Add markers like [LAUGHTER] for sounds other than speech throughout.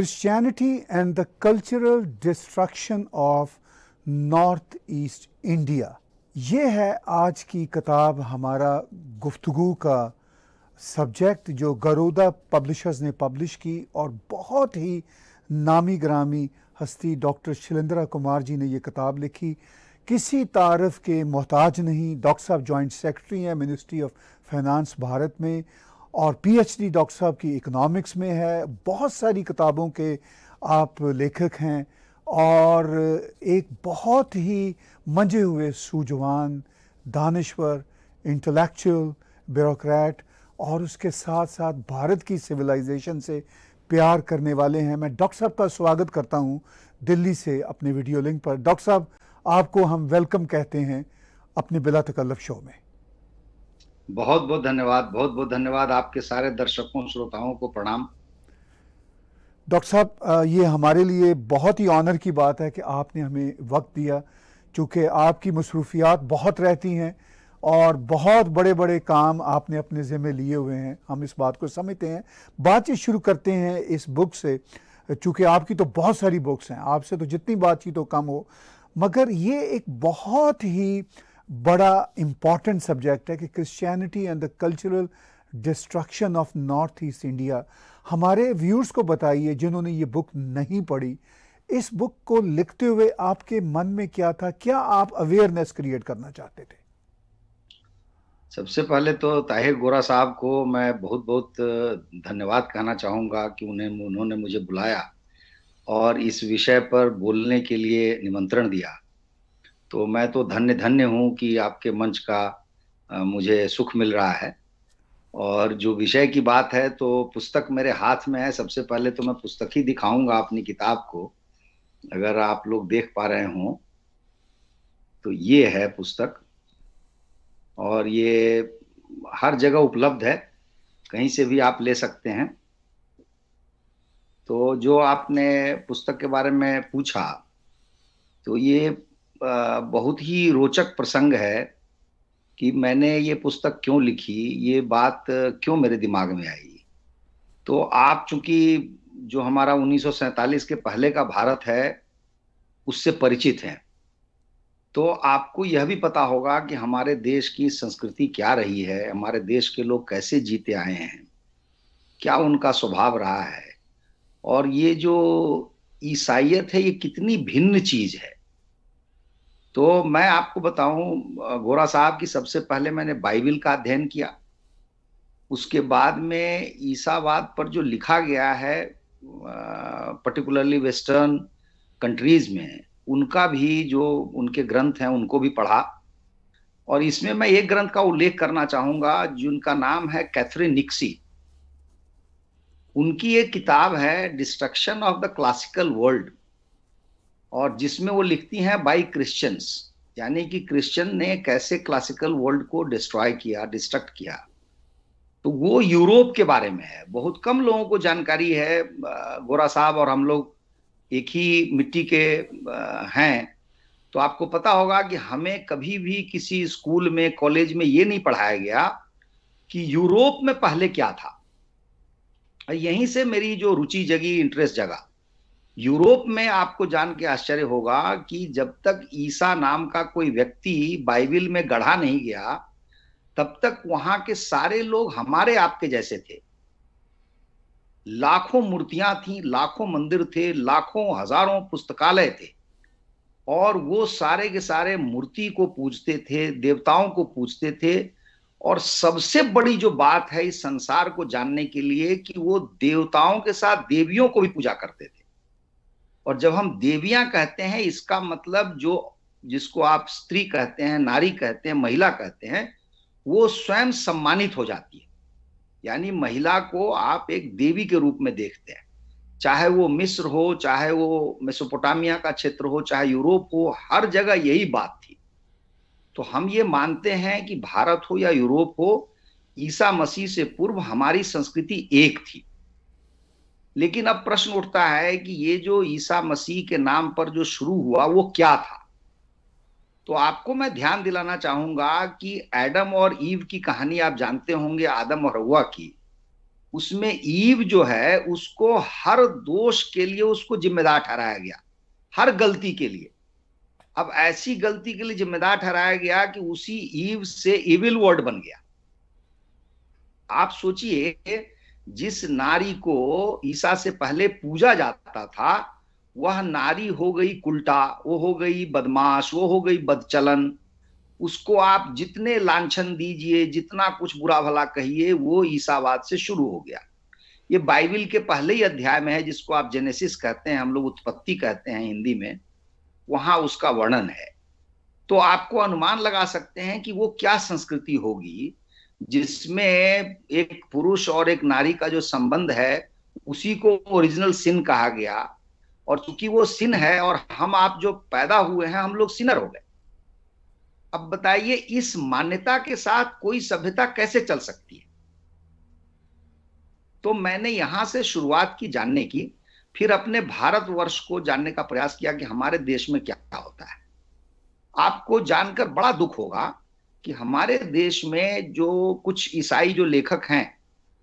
Christianity and the cultural destruction of north east India ये है आज की किताब हमारा गुफ्तगु का सब्जेक्ट जो गरोदा पब्लिशर्स ने पब्लिश की और बहुत ही नामी ग्रामी हस्ती डॉक्टर शिलेंद्रा कुमार जी ने ये किताब लिखी किसी तारफ़ के मोहताज नहीं डॉक्टर साहब जॉइंट सेक्रेटरी हैं मिनिस्ट्री ऑफ फाइनेंस भारत में और पीएचडी डॉक्टर साहब की इकोनॉमिक्स में है बहुत सारी किताबों के आप लेखक हैं और एक बहुत ही मंजे हुए सूझवान दानश्वर इंटेलेक्चुअल ब्यूरोक्रेट और उसके साथ साथ भारत की सिविलाइजेशन से प्यार करने वाले हैं मैं डॉक्टर साहब का स्वागत करता हूं दिल्ली से अपने वीडियो लिंक पर डॉक्टर साहब आपको हम वेलकम कहते हैं अपने बिला तकल्लफ शो में बहुत बहुत धन्यवाद बहुत बहुत धन्यवाद आपके सारे दर्शकों श्रोताओं को प्रणाम डॉक्टर साहब ये हमारे लिए बहुत ही ऑनर की बात है कि आपने हमें वक्त दिया चूँकि आपकी मसरूफियात बहुत रहती हैं और बहुत बड़े बड़े काम आपने अपने ज़िम्मे लिए हुए हैं हम इस बात को समझते हैं बातचीत शुरू करते हैं इस बुक से चूँकि आपकी तो बहुत सारी बुक्स हैं आपसे तो जितनी बातचीत हो कम हो मगर ये एक बहुत ही बड़ा इम्पॉर्टेंट सब्जेक्ट है कि Christianity and the cultural destruction of north east India हमारे व्यूअर्स को बताइए जिन्होंने ये बुक नहीं पढ़ी इस बुक को लिखते हुए आपके मन में क्या था क्या आप अवेयरनेस क्रिएट करना चाहते थे सबसे पहले तो ताहिर गोरा साहब को मैं बहुत बहुत धन्यवाद कहना चाहूँगा कि उन्हें उन्होंने मुझे बुलाया और इस विषय पर बोलने के लिए निमंत्रण दिया तो मैं तो धन्य धन्य हूँ कि आपके मंच का मुझे सुख मिल रहा है और जो विषय की बात है तो पुस्तक मेरे हाथ में है सबसे पहले तो मैं पुस्तक ही दिखाऊंगा अपनी किताब को अगर आप लोग देख पा रहे हों तो ये है पुस्तक और ये हर जगह उपलब्ध है कहीं से भी आप ले सकते हैं तो जो आपने पुस्तक के बारे में पूछा तो ये बहुत ही रोचक प्रसंग है कि मैंने ये पुस्तक क्यों लिखी ये बात क्यों मेरे दिमाग में आई तो आप चूंकि जो हमारा उन्नीस के पहले का भारत है उससे परिचित हैं तो आपको यह भी पता होगा कि हमारे देश की संस्कृति क्या रही है हमारे देश के लोग कैसे जीते आए हैं क्या उनका स्वभाव रहा है और ये जो ईसाइत है ये कितनी भिन्न चीज है तो मैं आपको बताऊं गोरा साहब की सबसे पहले मैंने बाइबिल का अध्ययन किया उसके बाद में ईसावाद पर जो लिखा गया है पर्टिकुलरली वेस्टर्न कंट्रीज में उनका भी जो उनके ग्रंथ हैं उनको भी पढ़ा और इसमें मैं एक ग्रंथ का उल्लेख करना चाहूंगा जिनका नाम है कैथरीन निक्सी उनकी एक किताब है destruction of the classical world और जिसमें वो लिखती हैं बाई क्रिश्चियंस यानी कि क्रिश्चियन ने कैसे क्लासिकल वर्ल्ड को डिस्ट्रॉय किया डिस्ट्रक्ट किया तो वो यूरोप के बारे में है बहुत कम लोगों को जानकारी है गोरा साहब और हम लोग एक ही मिट्टी के हैं तो आपको पता होगा कि हमें कभी भी किसी स्कूल में कॉलेज में ये नहीं पढ़ाया गया कि यूरोप में पहले क्या था यहीं से मेरी जो रुचि जगी इंटरेस्ट जगा यूरोप में आपको जान के आश्चर्य होगा कि जब तक ईसा नाम का कोई व्यक्ति बाइबिल में गढ़ा नहीं गया तब तक वहां के सारे लोग हमारे आपके जैसे थे लाखों मूर्तियां थी लाखों मंदिर थे लाखों हजारों पुस्तकालय थे और वो सारे के सारे मूर्ति को पूजते थे देवताओं को पूजते थे और सबसे बड़ी जो बात है इस संसार को जानने के लिए कि वो देवताओं के साथ देवियों को भी पूजा करते थे और जब हम देवियां कहते हैं इसका मतलब जो जिसको आप स्त्री कहते हैं नारी कहते हैं महिला कहते हैं वो स्वयं सम्मानित हो जाती है यानी महिला को आप एक देवी के रूप में देखते हैं चाहे वो मिस्र हो चाहे वो मेसोपोटामिया का क्षेत्र हो चाहे यूरोप हो हर जगह यही बात थी तो हम ये मानते हैं कि भारत हो या यूरोप हो ईसा मसीह से पूर्व हमारी संस्कृति एक थी लेकिन अब प्रश्न उठता है कि ये जो ईसा मसीह के नाम पर जो शुरू हुआ वो क्या था तो आपको मैं ध्यान दिलाना चाहूंगा कि एडम और ईव की कहानी आप जानते होंगे आदम और हवा की उसमें ईव जो है उसको हर दोष के लिए उसको जिम्मेदार ठहराया गया हर गलती के लिए अब ऐसी गलती के लिए जिम्मेदार ठहराया गया कि उसी ईव से इविल वर्ड बन गया आप सोचिए जिस नारी को ईसा से पहले पूजा जाता था वह नारी हो गई कुल्टा वो हो गई बदमाश वो हो गई बदचलन उसको आप जितने लांछन दीजिए जितना कुछ बुरा भला कहिए वो ईसावाद से शुरू हो गया ये बाइबिल के पहले ही अध्याय में है जिसको आप जेनेसिस कहते हैं हम लोग उत्पत्ति कहते हैं हिंदी में वहां उसका वर्णन है तो आपको अनुमान लगा सकते हैं कि वो क्या संस्कृति होगी जिसमें एक पुरुष और एक नारी का जो संबंध है उसी को ओरिजिनल सिन कहा गया और चूंकि वो सिन है और हम आप जो पैदा हुए हैं हम लोग सिनर हो गए अब बताइए इस मान्यता के साथ कोई सभ्यता कैसे चल सकती है तो मैंने यहां से शुरुआत की जानने की फिर अपने भारतवर्ष को जानने का प्रयास किया कि हमारे देश में क्या होता है आपको जानकर बड़ा दुख होगा कि हमारे देश में जो कुछ ईसाई जो लेखक हैं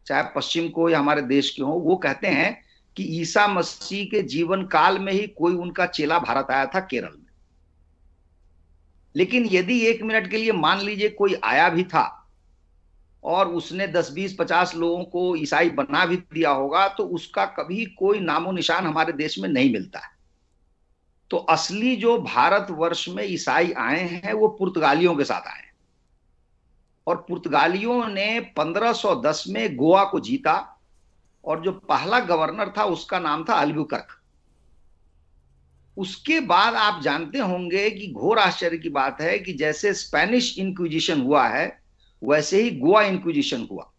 चाहे पश्चिम को या हमारे देश के हो वो कहते हैं कि ईसा मसीह के जीवन काल में ही कोई उनका चेला भारत आया था केरल में लेकिन यदि एक मिनट के लिए मान लीजिए कोई आया भी था और उसने 10, 20, 50 लोगों को ईसाई बना भी दिया होगा तो उसका कभी कोई नामो निशान हमारे देश में नहीं मिलता है तो असली जो भारतवर्ष में ईसाई आए हैं वो पुर्तगालियों के साथ आए और पुर्तगालियों ने 1510 में गोवा को जीता और जो पहला गवर्नर था उसका नाम था अल्बुकर्क उसके बाद आप जानते होंगे कि घोर आश्चर्य की बात है कि जैसे स्पेनिश इंक्विजिशन हुआ है वैसे ही गोवा इंक्विजिशन हुआ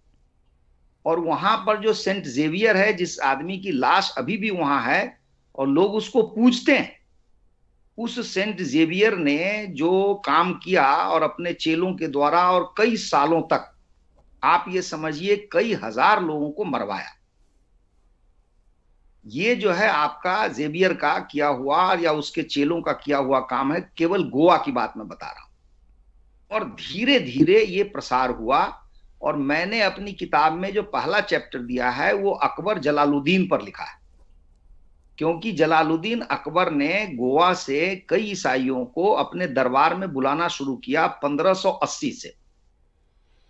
और वहां पर जो सेंट जेवियर है जिस आदमी की लाश अभी भी वहां है और लोग उसको पूछते हैं उस सेंट जेवियर ने जो काम किया और अपने चेलों के द्वारा और कई सालों तक आप ये समझिए कई हजार लोगों को मरवाया ये जो है आपका जेबियर का किया हुआ या उसके चेलों का किया हुआ काम है केवल गोवा की बात मैं बता रहा हूं और धीरे धीरे ये प्रसार हुआ और मैंने अपनी किताब में जो पहला चैप्टर दिया है वो अकबर जलालुद्दीन पर लिखा है क्योंकि जलालुद्दीन अकबर ने गोवा से कई ईसाइयों को अपने दरबार में बुलाना शुरू किया 1580 से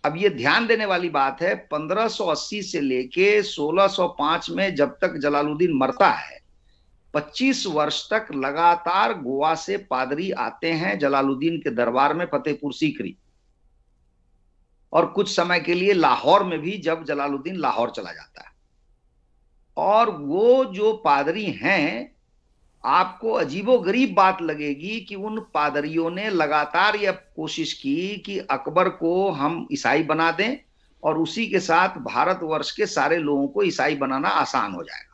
अब ये ध्यान देने वाली बात है 1580 से लेके 1605 में जब तक जलालुद्दीन मरता है 25 वर्ष तक लगातार गोवा से पादरी आते हैं जलालुद्दीन के दरबार में फतेहपुर सीकरी और कुछ समय के लिए लाहौर में भी जब जलालुद्दीन लाहौर चला जाता है और वो जो पादरी हैं आपको अजीबो गरीब बात लगेगी कि उन पादरियों ने लगातार यह कोशिश की कि अकबर को हम ईसाई बना दें और उसी के साथ भारतवर्ष के सारे लोगों को ईसाई बनाना आसान हो जाएगा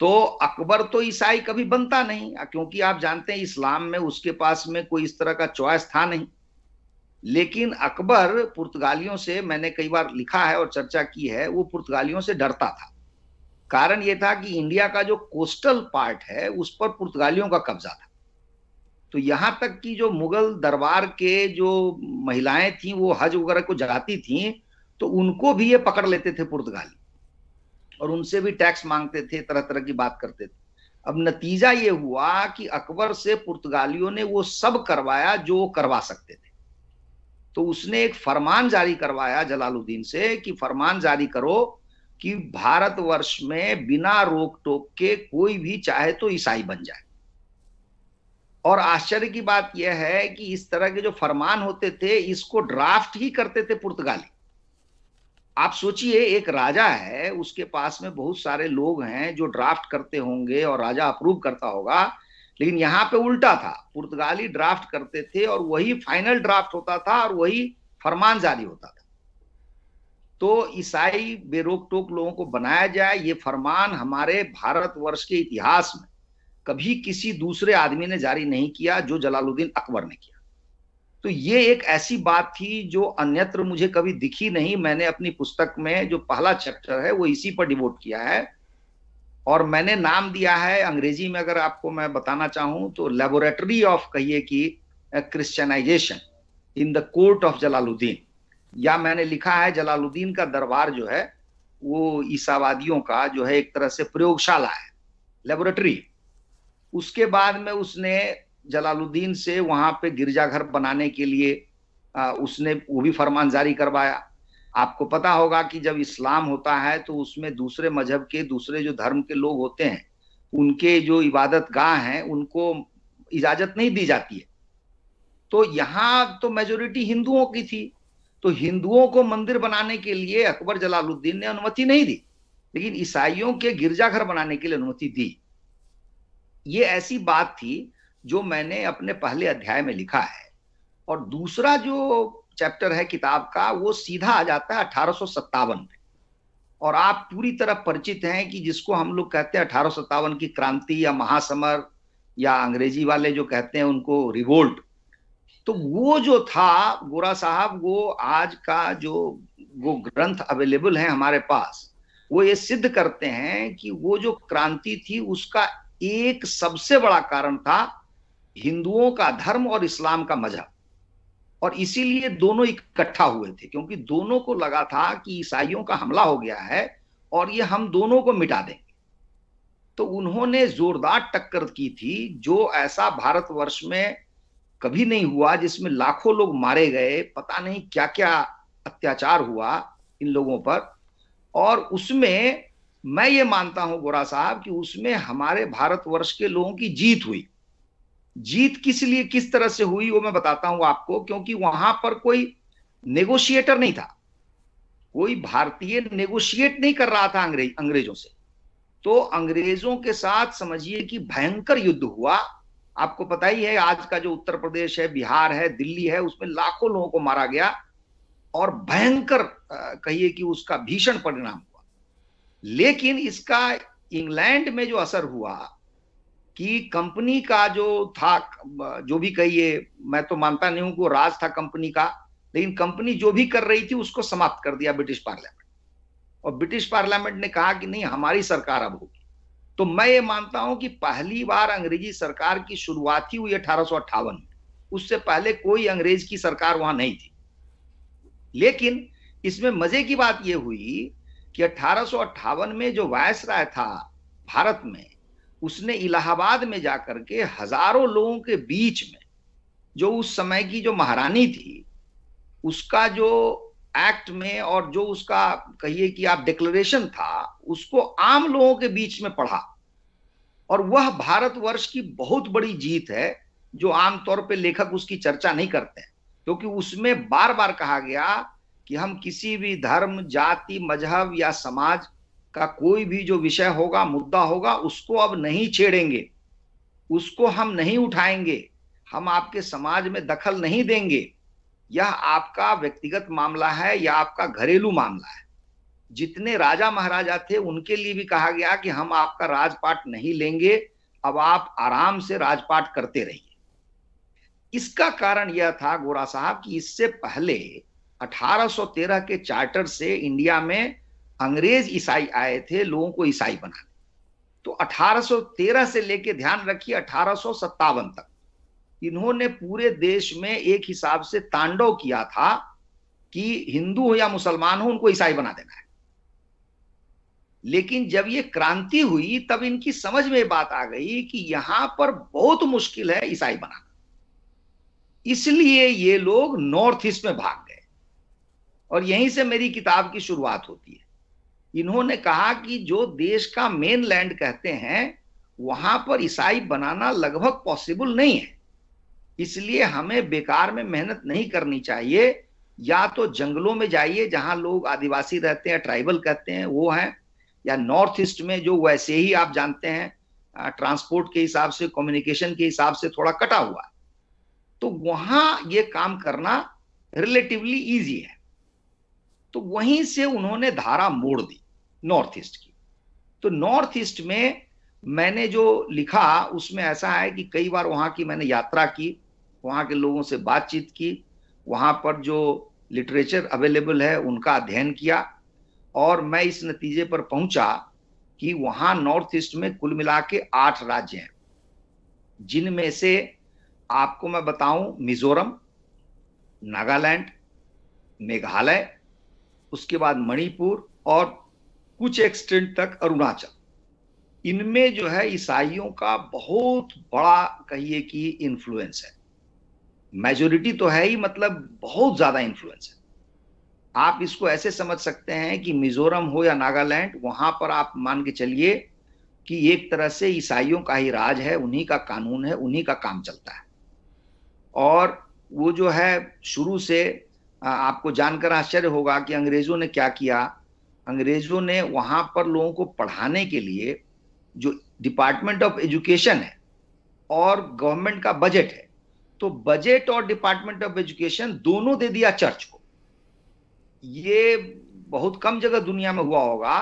तो अकबर तो ईसाई कभी बनता नहीं क्योंकि आप जानते हैं इस्लाम में उसके पास में कोई इस तरह का चॉइस था नहीं लेकिन अकबर पुर्तगालियों से मैंने कई बार लिखा है और चर्चा की है वो पुर्तगालियों से डरता था कारण यह था कि इंडिया का जो कोस्टल पार्ट है उस पर पुर्तगालियों का कब्जा था तो यहाँ तक कि जो मुगल दरबार के जो महिलाएं थी वो हज वगैरह को जाती थी तो उनको भी ये पकड़ लेते थे पुर्तगाली और उनसे भी टैक्स मांगते थे तरह तरह की बात करते थे अब नतीजा ये हुआ कि अकबर से पुर्तगालियों ने वो सब करवाया जो करवा सकते थे तो उसने एक फरमान जारी करवाया जलालुद्दीन से कि फरमान जारी करो कि भारतवर्ष में बिना रोक टोक के कोई भी चाहे तो ईसाई बन जाए और आश्चर्य की बात यह है कि इस तरह के जो फरमान होते थे इसको ड्राफ्ट ही करते थे पुर्तगाली आप सोचिए एक राजा है उसके पास में बहुत सारे लोग हैं जो ड्राफ्ट करते होंगे और राजा अप्रूव करता होगा लेकिन यहां पे उल्टा था पुर्तगाली ड्राफ्ट करते थे और वही फाइनल ड्राफ्ट होता था और वही फरमान जारी होता था तो ईसाई बेरोक टोक लोगों को बनाया जाए ये फरमान हमारे भारतवर्ष के इतिहास में कभी किसी दूसरे आदमी ने जारी नहीं किया जो जलालुद्दीन अकबर ने किया तो ये एक ऐसी बात थी जो अन्यत्र मुझे कभी दिखी नहीं मैंने अपनी पुस्तक में जो पहला चैप्टर है वो इसी पर डिवोट किया है और मैंने नाम दिया है अंग्रेजी में अगर आपको मैं बताना चाहूं तो लेबोरेटरी ऑफ कहिए कि Christianization in the court of Jalaluddin या मैंने लिखा है जलालुद्दीन का दरबार जो है वो ईसावादियों का जो है एक तरह से प्रयोगशाला है लेबोरेटरी उसके बाद में उसने जलालुद्दीन से वहां पे गिरजाघर बनाने के लिए आ, उसने वो भी फरमान जारी करवाया आपको पता होगा कि जब इस्लाम होता है तो उसमें दूसरे मजहब के दूसरे जो धर्म के लोग होते हैं उनके जो इबादत गाह हैं उनको इजाजत नहीं दी जाती है तो यहाँ तो मेजोरिटी हिंदुओं की थी तो हिंदुओं को मंदिर बनाने के लिए अकबर जलालुद्दीन ने अनुमति नहीं दी लेकिन ईसाइयों के गिरजाघर बनाने के लिए अनुमति दी ये ऐसी बात थी जो मैंने अपने पहले अध्याय में लिखा है और दूसरा जो चैप्टर है किताब का वो सीधा आ जाता है अठारह में और आप पूरी तरह परिचित हैं कि जिसको हम लोग कहते हैं अठारह की क्रांति या महासमर या अंग्रेजी वाले जो कहते हैं उनको रिवोल्ट तो वो जो था गोरा साहब वो आज का जो वो ग्रंथ अवेलेबल है हमारे पास वो ये सिद्ध करते हैं कि वो जो क्रांति थी उसका एक सबसे बड़ा कारण था हिंदुओं का धर्म और इस्लाम का मजहब और इसीलिए दोनों इकट्ठा हुए थे क्योंकि दोनों को लगा था कि ईसाइयों का हमला हो गया है और ये हम दोनों को मिटा देंगे तो उन्होंने जोरदार टक्कर की थी जो ऐसा भारतवर्ष में कभी नहीं हुआ जिसमें लाखों लोग मारे गए पता नहीं क्या क्या अत्याचार हुआ इन लोगों पर और उसमें मैं ये मानता हूं गोरा साहब कि उसमें हमारे भारतवर्ष के लोगों की जीत हुई जीत किस लिए किस तरह से हुई वो मैं बताता हूं आपको क्योंकि वहां पर कोई नेगोशिएटर नहीं था कोई भारतीय नेगोशिएट नहीं कर रहा था अंग्रेज अंग्रेजों से तो अंग्रेजों के साथ समझिए कि भयंकर युद्ध हुआ आपको पता ही है आज का जो उत्तर प्रदेश है बिहार है दिल्ली है उसमें लाखों लोगों को मारा गया और भयंकर कहिए कि उसका भीषण परिणाम हुआ लेकिन इसका इंग्लैंड में जो असर हुआ कि कंपनी का जो था जो भी कहिए मैं तो मानता नहीं हूं कि वो राज था कंपनी का लेकिन कंपनी जो भी कर रही थी उसको समाप्त कर दिया ब्रिटिश पार्लियामेंट और ब्रिटिश पार्लियामेंट ने कहा कि नहीं हमारी सरकार अब होगी तो मैं ये मानता हूं कि पहली बार अंग्रेजी सरकार की शुरुआत ही हुई अठारह में उससे पहले कोई अंग्रेज की सरकार वहां नहीं थी लेकिन इसमें मजे की बात यह हुई कि अठारह में जो वायस राय था भारत में उसने इलाहाबाद में जाकर के हजारों लोगों के बीच में जो उस समय की जो महारानी थी उसका जो एक्ट में और जो उसका कहिए कि आप डिक्लेरेशन था उसको आम लोगों के बीच में पढ़ा और वह भारतवर्ष की बहुत बड़ी जीत है जो आमतौर पे लेखक उसकी चर्चा नहीं करते हैं क्योंकि उसमें बार बार कहा गया कि हम किसी भी धर्म जाति मजहब या समाज का कोई भी जो विषय होगा मुद्दा होगा उसको अब नहीं छेड़ेंगे उसको हम नहीं उठाएंगे हम आपके समाज में दखल नहीं देंगे यह आपका व्यक्तिगत मामला है या आपका घरेलू मामला है जितने राजा महाराजा थे उनके लिए भी कहा गया कि हम आपका राजपाट नहीं लेंगे अब आप आराम से राजपाट करते रहिए इसका कारण यह था गोरा साहब कि इससे पहले 1813 के चार्टर से इंडिया में अंग्रेज ईसाई आए थे लोगों को ईसाई बनाने तो 1813 से लेके ध्यान रखिए अठारह तक इन्होंने पूरे देश में एक हिसाब से तांडव किया था कि हिंदू हो या मुसलमान हो उनको ईसाई बना देना है लेकिन जब ये क्रांति हुई तब इनकी समझ में बात आ गई कि यहां पर बहुत मुश्किल है ईसाई बनाना इसलिए ये लोग नॉर्थ ईस्ट में भाग गए और यहीं से मेरी किताब की शुरुआत होती है इन्होंने कहा कि जो देश का मेन लैंड कहते हैं वहां पर ईसाई बनाना लगभग पॉसिबल नहीं है इसलिए हमें बेकार में मेहनत नहीं करनी चाहिए या तो जंगलों में जाइए जहां लोग आदिवासी रहते हैं ट्राइबल कहते हैं वो हैं या नॉर्थ ईस्ट में जो वैसे ही आप जानते हैं ट्रांसपोर्ट के हिसाब से कम्युनिकेशन के हिसाब से थोड़ा कटा हुआ है तो वहां ये काम करना रिलेटिवली इजी है तो वहीं से उन्होंने धारा मोड़ दी नॉर्थ ईस्ट की तो नॉर्थ ईस्ट में मैंने जो लिखा उसमें ऐसा है कि कई बार वहां की मैंने यात्रा की वहां के लोगों से बातचीत की वहां पर जो लिटरेचर अवेलेबल है उनका अध्ययन किया और मैं इस नतीजे पर पहुंचा कि वहां नॉर्थ ईस्ट में कुल मिला के आठ राज्य हैं जिनमें से आपको मैं बताऊं मिजोरम नागालैंड मेघालय उसके बाद मणिपुर और कुछ एक्सटेंट तक अरुणाचल इनमें जो है ईसाइयों का बहुत बड़ा कहिए कि इन्फ्लुएंस है मेजोरिटी तो है ही मतलब बहुत ज्यादा इन्फ्लुएंस है आप इसको ऐसे समझ सकते हैं कि मिजोरम हो या नागालैंड वहां पर आप मान के चलिए कि एक तरह से ईसाइयों का ही राज है उन्हीं का कानून है उन्हीं का काम चलता है और वो जो है शुरू से आपको जानकर आश्चर्य होगा कि अंग्रेजों ने क्या किया अंग्रेजों ने वहां पर लोगों को पढ़ाने के लिए जो डिपार्टमेंट ऑफ एजुकेशन है और गवर्नमेंट का बजट है तो बजट और डिपार्टमेंट ऑफ एजुकेशन दोनों दे दिया चर्च को ये बहुत कम जगह दुनिया में हुआ होगा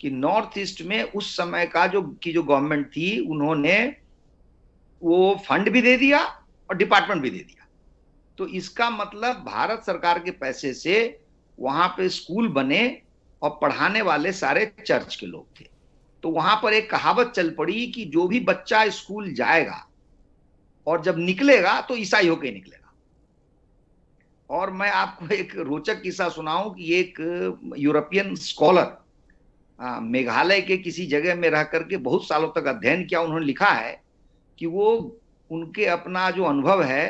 कि नॉर्थ ईस्ट में उस समय का जो की जो गवर्नमेंट थी उन्होंने वो फंड भी दे दिया और डिपार्टमेंट भी दे दिया तो इसका मतलब भारत सरकार के पैसे से वहां पे स्कूल बने और पढ़ाने वाले सारे चर्च के लोग थे तो वहां पर एक कहावत चल पड़ी कि जो भी बच्चा स्कूल जाएगा और जब निकलेगा तो ईसाई होके निकलेगा और मैं आपको [LAUGHS] एक रोचक किस्सा सुनाऊं कि एक यूरोपियन स्कॉलर मेघालय के किसी जगह में रह करके बहुत सालों तक अध्ययन किया उन्होंने लिखा है कि वो उनके अपना जो अनुभव है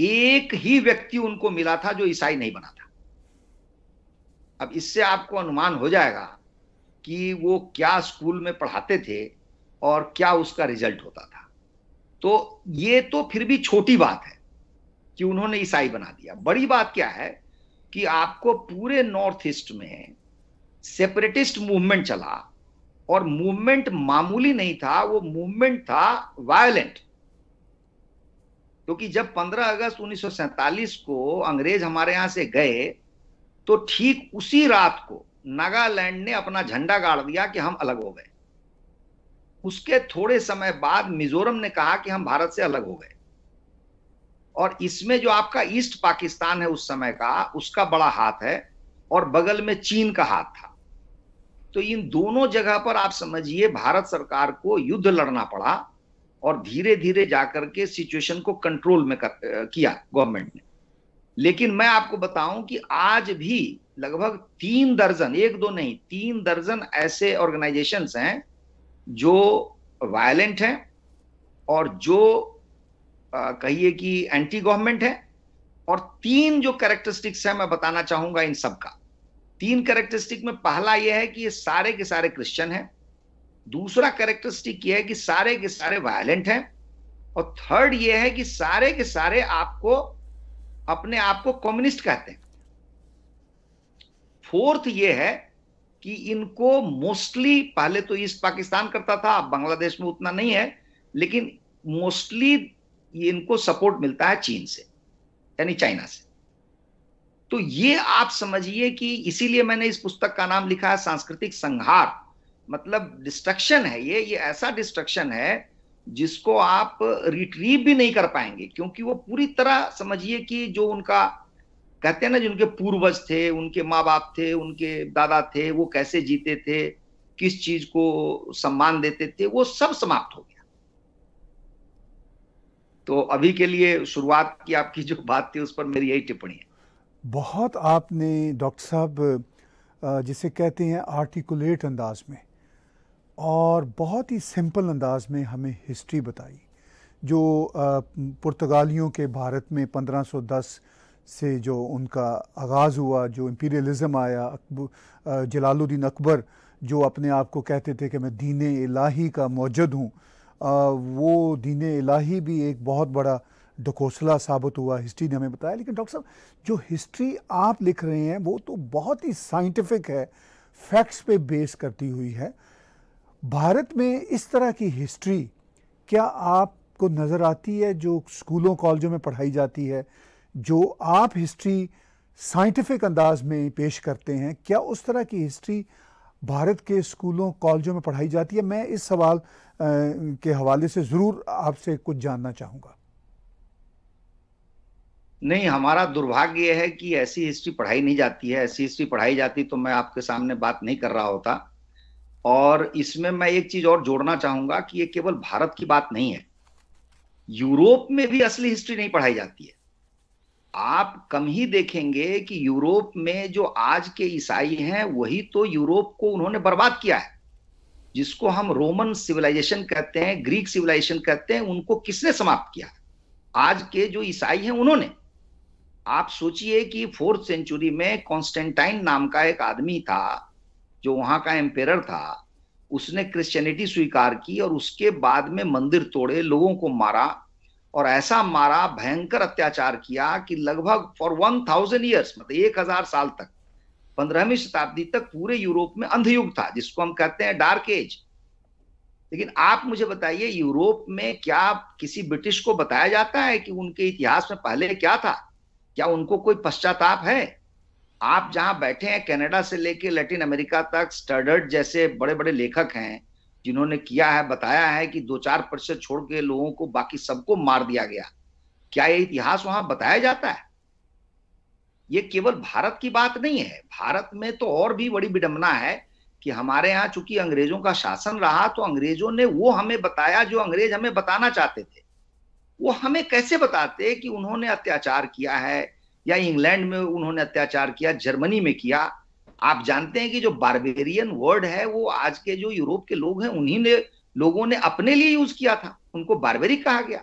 एक ही व्यक्ति उनको मिला था जो ईसाई नहीं बना था अब इससे आपको अनुमान हो जाएगा कि वो क्या स्कूल में पढ़ाते थे और क्या उसका रिजल्ट होता था तो ये तो फिर भी छोटी बात है कि उन्होंने ईसाई बना दिया बड़ी बात क्या है कि आपको पूरे नॉर्थ ईस्ट में सेपरेटिस्ट मूवमेंट चला और मूवमेंट मामूली नहीं था वो मूवमेंट था वायलेंट क्योंकि जब 15 अगस्त 1947 को अंग्रेज हमारे यहां से गए तो ठीक उसी रात को नागालैंड ने अपना झंडा गाड़ दिया कि हम अलग हो गए उसके थोड़े समय बाद मिजोरम ने कहा कि हम भारत से अलग हो गए और इसमें जो आपका ईस्ट पाकिस्तान है उस समय का उसका बड़ा हाथ है और बगल में चीन का हाथ था तो इन दोनों जगह पर आप समझिए भारत सरकार को युद्ध लड़ना पड़ा और धीरे धीरे जाकर के सिचुएशन को कंट्रोल में कर, किया गवर्नमेंट ने लेकिन मैं आपको बताऊं कि आज भी लगभग तीन दर्जन एक दो नहीं तीन दर्जन ऐसे ऑर्गेनाइजेशंस हैं जो वायलेंट हैं और जो कहिए कि एंटी गवर्नमेंट है और तीन जो कैरेक्टरिस्टिक्स है मैं बताना चाहूंगा इन सब का तीन कैरेक्टरिस्टिक में पहला यह है कि ये सारे के सारे क्रिश्चियन हैं दूसरा कैरेक्टरिस्टिक यह है कि सारे के सारे वायलेंट हैं और थर्ड यह है कि सारे के सारे आपको अपने आप को कम्युनिस्ट कहते हैं फोर्थ ये है कि इनको मोस्टली पहले तो ईस्ट पाकिस्तान करता था अब बांग्लादेश में उतना नहीं है लेकिन मोस्टली ये इनको सपोर्ट मिलता है चीन से यानी चाइना से तो ये आप समझिए कि इसीलिए मैंने इस पुस्तक का नाम लिखा है सांस्कृतिक संहार मतलब डिस्ट्रक्शन है ये ये ऐसा डिस्ट्रक्शन है जिसको आप रिट्रीव भी नहीं कर पाएंगे क्योंकि वो पूरी तरह समझिए कि जो उनका कहते हैं ना जिनके पूर्वज थे उनके माँ बाप थे उनके दादा थे वो कैसे जीते थे किस चीज को सम्मान देते थे वो सब समाप्त हो गया तो अभी के लिए शुरुआत की आपकी जो बात थी उस पर मेरी यही टिप्पणी है बहुत आपने डॉक्टर साहब जिसे कहते हैं आर्टिकुलेट अंदाज में और बहुत ही सिंपल अंदाज में हमें हिस्ट्री बताई जो पुर्तगालियों के भारत में 1510 से जो उनका आगाज़ हुआ जो इम्पीरियलिज़म आया जलालुद्दीन अकबर जो अपने आप को कहते थे कि मैं दीन इलाही का मौजद हूँ वो दीन इलाही भी एक बहुत बड़ा ढकोसला साबित हुआ हिस्ट्री ने हमें बताया लेकिन डॉक्टर साहब जो हिस्ट्री आप लिख रहे हैं वो तो बहुत ही साइंटिफिक है फैक्ट्स पे बेस करती हुई है भारत में इस तरह की हिस्ट्री क्या आपको नज़र आती है जो स्कूलों कॉलेजों में पढ़ाई जाती है जो आप हिस्ट्री साइंटिफिक अंदाज में पेश करते हैं क्या उस तरह की हिस्ट्री भारत के स्कूलों कॉलेजों में पढ़ाई जाती है मैं इस सवाल के हवाले से ज़रूर आपसे कुछ जानना चाहूंगा नहीं हमारा दुर्भाग्य है कि ऐसी हिस्ट्री पढ़ाई नहीं जाती है ऐसी हिस्ट्री पढ़ाई जाती तो मैं आपके सामने बात नहीं कर रहा होता और इसमें मैं एक चीज़ और जोड़ना चाहूंगा कि ये केवल भारत की बात नहीं है यूरोप में भी असली हिस्ट्री नहीं पढ़ाई जाती है आप कम ही देखेंगे कि यूरोप में जो आज के ईसाई हैं वही तो यूरोप को उन्होंने बर्बाद किया है जिसको हम रोमन सिविलाइजेशन कहते हैं ग्रीक सिविलाइजेशन कहते हैं उनको किसने समाप्त किया आज के जो ईसाई हैं उन्होंने आप सोचिए कि फोर्थ सेंचुरी में कॉन्स्टेंटाइन नाम का एक आदमी था जो वहां का एम्पेयर था उसने क्रिश्चियनिटी स्वीकार की और उसके बाद में मंदिर तोड़े लोगों को मारा और ऐसा मारा भयंकर अत्याचार किया कि लगभग फॉर वन थाउजेंड ईयर्स मतलब एक हजार साल तक पंद्रहवीं शताब्दी तक पूरे यूरोप में अंधयुग था जिसको हम कहते हैं डार्क एज लेकिन आप मुझे बताइए यूरोप में क्या किसी ब्रिटिश को बताया जाता है कि उनके इतिहास में पहले क्या था क्या उनको कोई पश्चाताप है आप जहां बैठे हैं कनाडा से लेके लैटिन अमेरिका तक स्टर्डर्ड जैसे बड़े बड़े लेखक हैं जिन्होंने किया है बताया है कि दो चार प्रतिशत छोड़ के लोगों को बाकी सबको मार दिया गया क्या ये इतिहास वहां बताया जाता है ये केवल भारत की बात नहीं है भारत में तो और भी बड़ी विडम्बना है कि हमारे यहाँ चूंकि अंग्रेजों का शासन रहा तो अंग्रेजों ने वो हमें बताया जो अंग्रेज हमें बताना चाहते थे वो हमें कैसे बताते कि उन्होंने अत्याचार किया है या इंग्लैंड में उन्होंने अत्याचार किया जर्मनी में किया आप जानते हैं कि जो बारबेरियन वर्ड है वो आज के जो यूरोप के लोग हैं उन्हीं ने लोगों ने अपने लिए यूज किया था उनको बारबेरिक कहा गया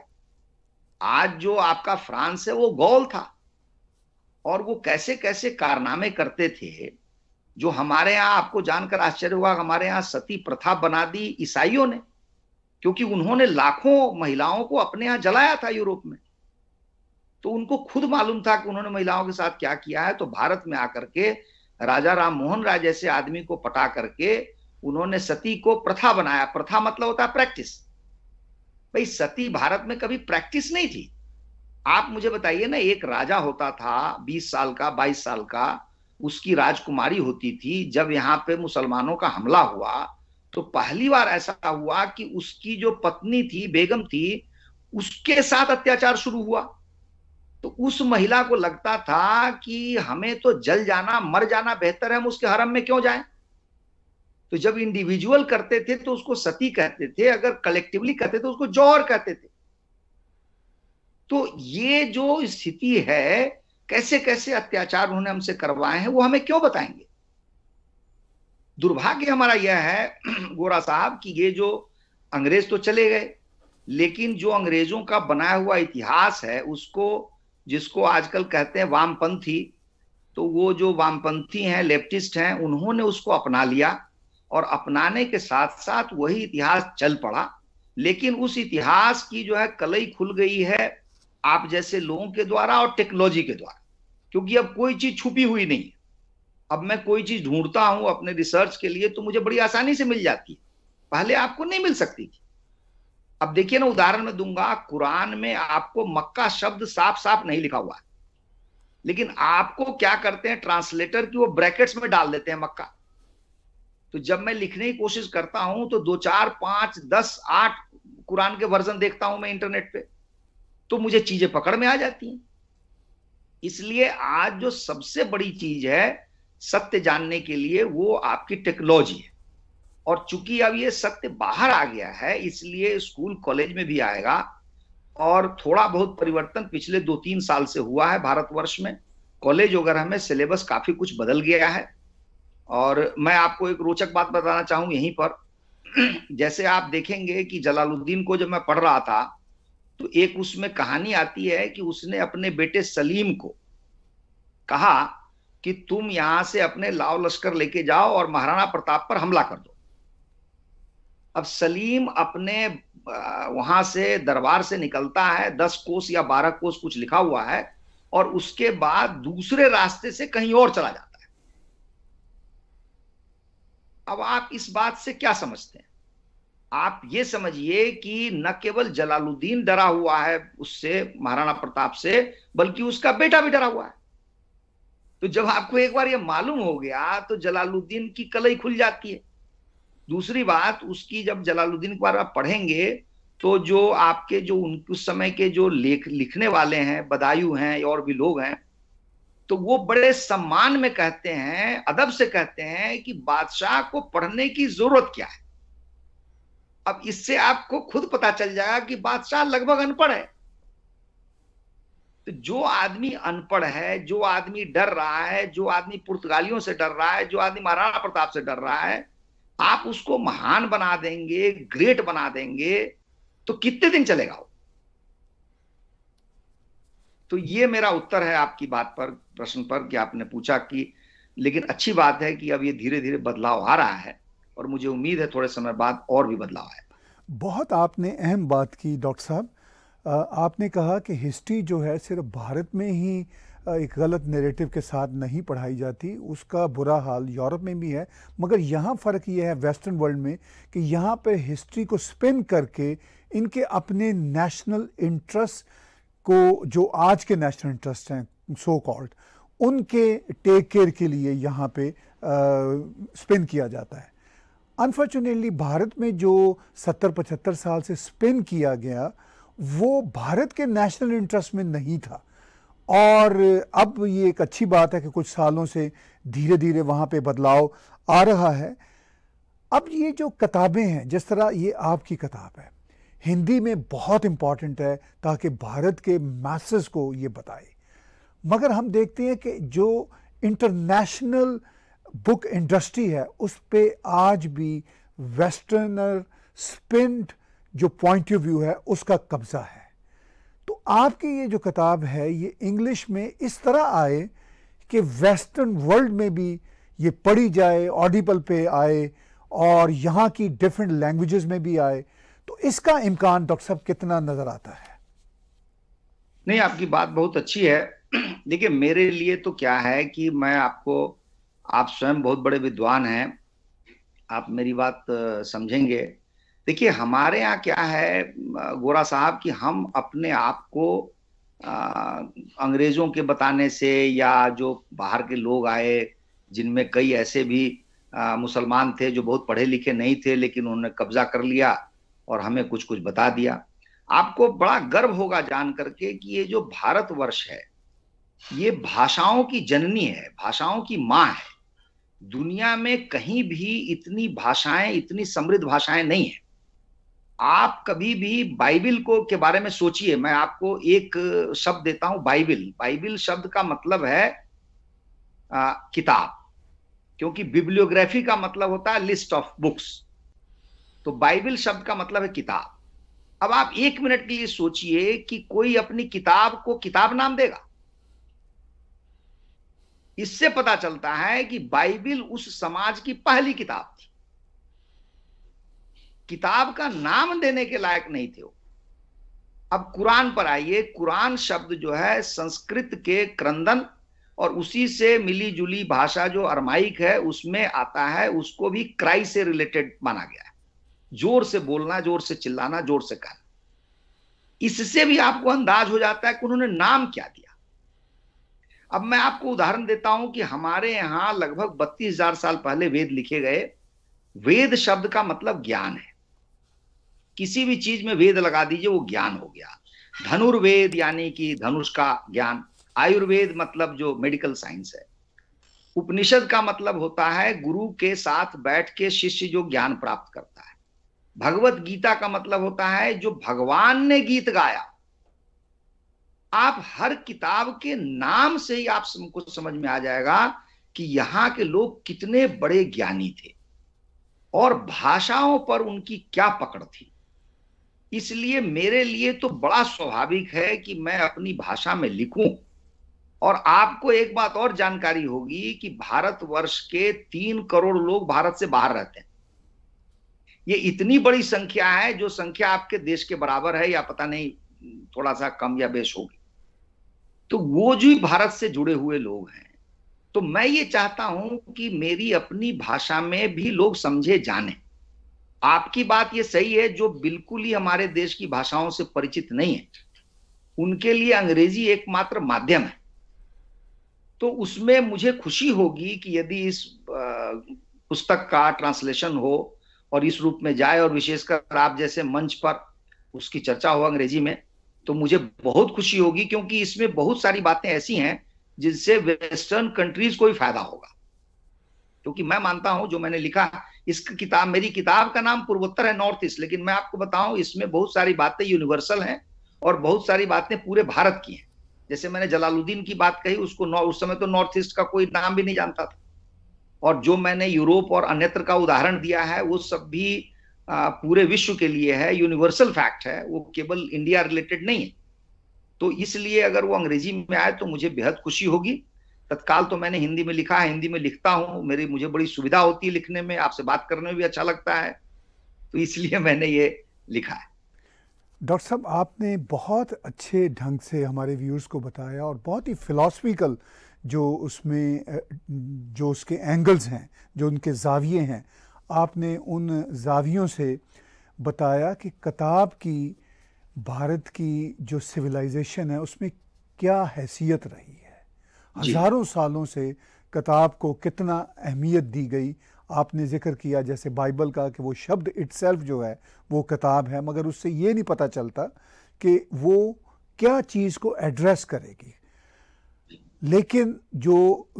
आज जो आपका फ्रांस है वो गोल था और वो कैसे कैसे कारनामे करते थे जो हमारे यहाँ आपको जानकर आश्चर्य हुआ हमारे यहाँ सती प्रथा बना दी ईसाइयों ने क्योंकि उन्होंने लाखों महिलाओं को अपने यहाँ जलाया था यूरोप में तो उनको खुद मालूम था कि उन्होंने महिलाओं के साथ क्या किया है तो भारत में आकर के राजा राम मोहन राय जैसे आदमी को पटा करके उन्होंने सती को प्रथा बनाया प्रथा मतलब होता है प्रैक्टिस भाई सती भारत में कभी प्रैक्टिस नहीं थी आप मुझे बताइए ना एक राजा होता था बीस साल का बाईस साल का उसकी राजकुमारी होती थी जब यहाँ पे मुसलमानों का हमला हुआ तो पहली बार ऐसा हुआ कि उसकी जो पत्नी थी बेगम थी उसके साथ अत्याचार शुरू हुआ तो उस महिला को लगता था कि हमें तो जल जाना मर जाना बेहतर है हम उसके हरम में क्यों जाएं तो जब इंडिविजुअल करते थे तो उसको सती कहते थे अगर कलेक्टिवली कहते थे तो उसको जौहर कहते थे तो ये जो स्थिति है कैसे कैसे अत्याचार उन्होंने हमसे करवाए हैं वो हमें क्यों बताएंगे दुर्भाग्य हमारा यह है [CLEARS THROAT] गोरा साहब कि ये जो अंग्रेज तो चले गए लेकिन जो अंग्रेजों का बनाया हुआ इतिहास है उसको जिसको आजकल कहते हैं वामपंथी तो वो जो वामपंथी हैं लेफ्टिस्ट हैं उन्होंने उसको अपना लिया और अपनाने के साथ साथ वही इतिहास चल पड़ा लेकिन उस इतिहास की जो है कलई खुल गई है आप जैसे लोगों के द्वारा और टेक्नोलॉजी के द्वारा क्योंकि अब कोई चीज छुपी हुई नहीं है अब मैं कोई चीज ढूंढता हूं अपने रिसर्च के लिए तो मुझे बड़ी आसानी से मिल जाती है पहले आपको नहीं मिल सकती थी अब देखिए ना उदाहरण में दूंगा कुरान में आपको मक्का शब्द साफ साफ नहीं लिखा हुआ है लेकिन आपको क्या करते हैं ट्रांसलेटर की वो ब्रैकेट्स में डाल देते हैं मक्का तो जब मैं लिखने की कोशिश करता हूं तो दो चार पांच दस आठ कुरान के वर्जन देखता हूं मैं इंटरनेट पे तो मुझे चीजें पकड़ में आ जाती हैं इसलिए आज जो सबसे बड़ी चीज है सत्य जानने के लिए वो आपकी टेक्नोलॉजी है और चूंकि अब ये सत्य बाहर आ गया है इसलिए स्कूल कॉलेज में भी आएगा और थोड़ा बहुत परिवर्तन पिछले दो तीन साल से हुआ है भारतवर्ष में कॉलेज वगैरह में सिलेबस काफी कुछ बदल गया है और मैं आपको एक रोचक बात बताना चाहूंगा यहीं पर [CLEARS THROAT] जैसे आप देखेंगे कि जलालुद्दीन को जब मैं पढ़ रहा था तो एक उसमें कहानी आती है कि उसने अपने बेटे सलीम को कहा कि तुम यहां से अपने लाव लश्कर लेके जाओ और महाराणा प्रताप पर हमला कर दो अब सलीम अपने वहां से दरबार से निकलता है दस कोस या बारह कोस कुछ लिखा हुआ है और उसके बाद दूसरे रास्ते से कहीं और चला जाता है अब आप इस बात से क्या समझते हैं आप ये समझिए कि न केवल जलालुद्दीन डरा हुआ है उससे महाराणा प्रताप से बल्कि उसका बेटा भी डरा हुआ है तो जब आपको एक बार ये मालूम हो गया तो जलालुद्दीन की कलई खुल जाती है दूसरी बात उसकी जब जलालुद्दीन के बारे में पढ़ेंगे तो जो आपके जो उन उस समय के जो लेख लिखने वाले हैं बदायु हैं और भी लोग हैं तो वो बड़े सम्मान में कहते हैं अदब से कहते हैं कि बादशाह को पढ़ने की जरूरत क्या है अब इससे आपको खुद पता चल जाएगा कि बादशाह लगभग अनपढ़ है तो जो आदमी अनपढ़ है जो आदमी डर रहा है जो आदमी पुर्तगालियों से डर रहा है जो आदमी महाराणा प्रताप से डर रहा है आप उसको महान बना देंगे ग्रेट बना देंगे तो कितने दिन चलेगा वो तो ये मेरा उत्तर है आपकी बात पर प्रश्न पर कि आपने पूछा कि लेकिन अच्छी बात है कि अब ये धीरे धीरे बदलाव आ रहा है और मुझे उम्मीद है थोड़े समय बाद और भी बदलाव आएगा बहुत आपने अहम बात की डॉक्टर साहब आपने कहा कि हिस्ट्री जो है सिर्फ भारत में ही एक गलत नेरेटिव के साथ नहीं पढ़ाई जाती उसका बुरा हाल यूरोप में भी है मगर यहाँ फ़र्क यह है वेस्टर्न वर्ल्ड में कि यहाँ पर हिस्ट्री को स्पिन करके इनके अपने नेशनल इंटरेस्ट को जो आज के नेशनल इंटरेस्ट हैं सो कॉल्ड उनके टेक केयर के लिए यहाँ पे स्पिन किया जाता है अनफॉर्चुनेटली भारत में जो 70-75 साल से स्पिन किया गया वो भारत के नेशनल इंटरेस्ट में नहीं था और अब ये एक अच्छी बात है कि कुछ सालों से धीरे धीरे वहाँ पे बदलाव आ रहा है अब ये जो किताबें हैं जिस तरह ये आपकी किताब है हिंदी में बहुत इम्पॉर्टेंट है ताकि भारत के मैसेज को ये बताए मगर हम देखते हैं कि जो इंटरनेशनल बुक इंडस्ट्री है उस पर आज भी वेस्टर्नर स्पिंट जो पॉइंट ऑफ व्यू है उसका कब्ज़ा है तो आपकी ये जो किताब है ये इंग्लिश में इस तरह आए कि वेस्टर्न वर्ल्ड में भी ये पढ़ी जाए ऑडिबल पे आए और यहाँ की डिफरेंट लैंग्वेजेस में भी आए तो इसका इम्कान डॉक्टर साहब कितना नज़र आता है नहीं आपकी बात बहुत अच्छी है [CLEARS THROAT] देखिए मेरे लिए तो क्या है कि मैं आपको आप स्वयं बहुत बड़े विद्वान हैं आप मेरी बात समझेंगे देखिए हमारे यहाँ क्या है गोरा साहब कि हम अपने आप को अंग्रेजों के बताने से या जो बाहर के लोग आए जिनमें कई ऐसे भी मुसलमान थे जो बहुत पढ़े लिखे नहीं थे लेकिन उन्होंने कब्जा कर लिया और हमें कुछ कुछ बता दिया आपको बड़ा गर्व होगा जान करके कि ये जो भारतवर्ष है ये भाषाओं की जननी है भाषाओं की माँ है दुनिया में कहीं भी इतनी भाषाएं इतनी समृद्ध भाषाएं नहीं है आप कभी भी बाइबिल को के बारे में सोचिए मैं आपको एक शब्द देता हूं बाइबिल बाइबिल शब्द का मतलब है आ, किताब क्योंकि बिब्लियोग्राफी का मतलब होता है लिस्ट ऑफ बुक्स तो बाइबिल शब्द का मतलब है किताब अब आप एक मिनट के लिए सोचिए कि कोई अपनी किताब को किताब नाम देगा इससे पता चलता है कि बाइबिल उस समाज की पहली किताब थी किताब का नाम देने के लायक नहीं थे वो अब कुरान पर आइए कुरान शब्द जो है संस्कृत के क्रंदन और उसी से मिली जुली भाषा जो अरमाइक है उसमें आता है उसको भी क्राई से रिलेटेड माना गया है जोर से बोलना जोर से चिल्लाना जोर से कहना इससे भी आपको अंदाज हो जाता है कि उन्होंने नाम क्या दिया अब मैं आपको उदाहरण देता हूं कि हमारे यहाँ लगभग बत्तीस हजार साल पहले वेद लिखे गए वेद शब्द का मतलब ज्ञान है किसी भी चीज में वेद लगा दीजिए वो ज्ञान हो गया धनुर्वेद यानी कि धनुष का ज्ञान आयुर्वेद मतलब जो मेडिकल साइंस है उपनिषद का मतलब होता है गुरु के साथ बैठ के शिष्य जो ज्ञान प्राप्त करता है भगवत गीता का मतलब होता है जो भगवान ने गीत गाया आप हर किताब के नाम से ही आप सबको समझ में आ जाएगा कि यहां के लोग कितने बड़े ज्ञानी थे और भाषाओं पर उनकी क्या पकड़ थी इसलिए मेरे लिए तो बड़ा स्वाभाविक है कि मैं अपनी भाषा में लिखूं और आपको एक बात और जानकारी होगी कि भारतवर्ष के तीन करोड़ लोग भारत से बाहर रहते हैं ये इतनी बड़ी संख्या है जो संख्या आपके देश के बराबर है या पता नहीं थोड़ा सा कम या बेश होगी तो वो जो भारत से जुड़े हुए लोग हैं तो मैं ये चाहता हूं कि मेरी अपनी भाषा में भी लोग समझे जाने आपकी बात ये सही है जो बिल्कुल ही हमारे देश की भाषाओं से परिचित नहीं है उनके लिए अंग्रेजी एकमात्र माध्यम है तो उसमें मुझे खुशी होगी कि यदि इस पुस्तक का ट्रांसलेशन हो और इस रूप में जाए और विशेषकर आप जैसे मंच पर उसकी चर्चा हो अंग्रेजी में तो मुझे बहुत खुशी होगी क्योंकि इसमें बहुत सारी बातें ऐसी हैं जिनसे वेस्टर्न कंट्रीज को ही फायदा होगा क्योंकि मैं मानता हूं जो मैंने लिखा इस किताब मेरी किताब का नाम पूर्वोत्तर है नॉर्थ ईस्ट लेकिन मैं आपको बताऊं इसमें बहुत सारी बातें यूनिवर्सल हैं और बहुत सारी बातें पूरे भारत की हैं जैसे मैंने जलालुद्दीन की बात कही उसको उस समय तो नॉर्थ ईस्ट का कोई नाम भी नहीं जानता था और जो मैंने यूरोप और अन्यत्र का उदाहरण दिया है वो सब भी पूरे विश्व के लिए है यूनिवर्सल फैक्ट है वो केवल इंडिया रिलेटेड नहीं है तो इसलिए अगर वो अंग्रेजी में आए तो मुझे बेहद खुशी होगी तत्काल तो मैंने हिंदी में लिखा है हिंदी में लिखता हूँ मेरी मुझे बड़ी सुविधा होती है लिखने में आपसे बात करने में भी अच्छा लगता है तो इसलिए मैंने ये लिखा है डॉक्टर साहब आपने बहुत अच्छे ढंग से हमारे व्यूअर्स को बताया और बहुत ही फिलोसफिकल जो उसमें जो उसके एंगल्स हैं जो उनके जाविये हैं आपने उन जावियों से बताया कि किताब की भारत की जो सिविलाइजेशन है उसमें क्या हैसियत रही है हज़ारों सालों से किताब को कितना अहमियत दी गई आपने जिक्र किया जैसे बाइबल का कि वो शब्द इट्सल्फ जो है वो किताब है मगर उससे ये नहीं पता चलता कि वो क्या चीज़ को एड्रेस करेगी लेकिन जो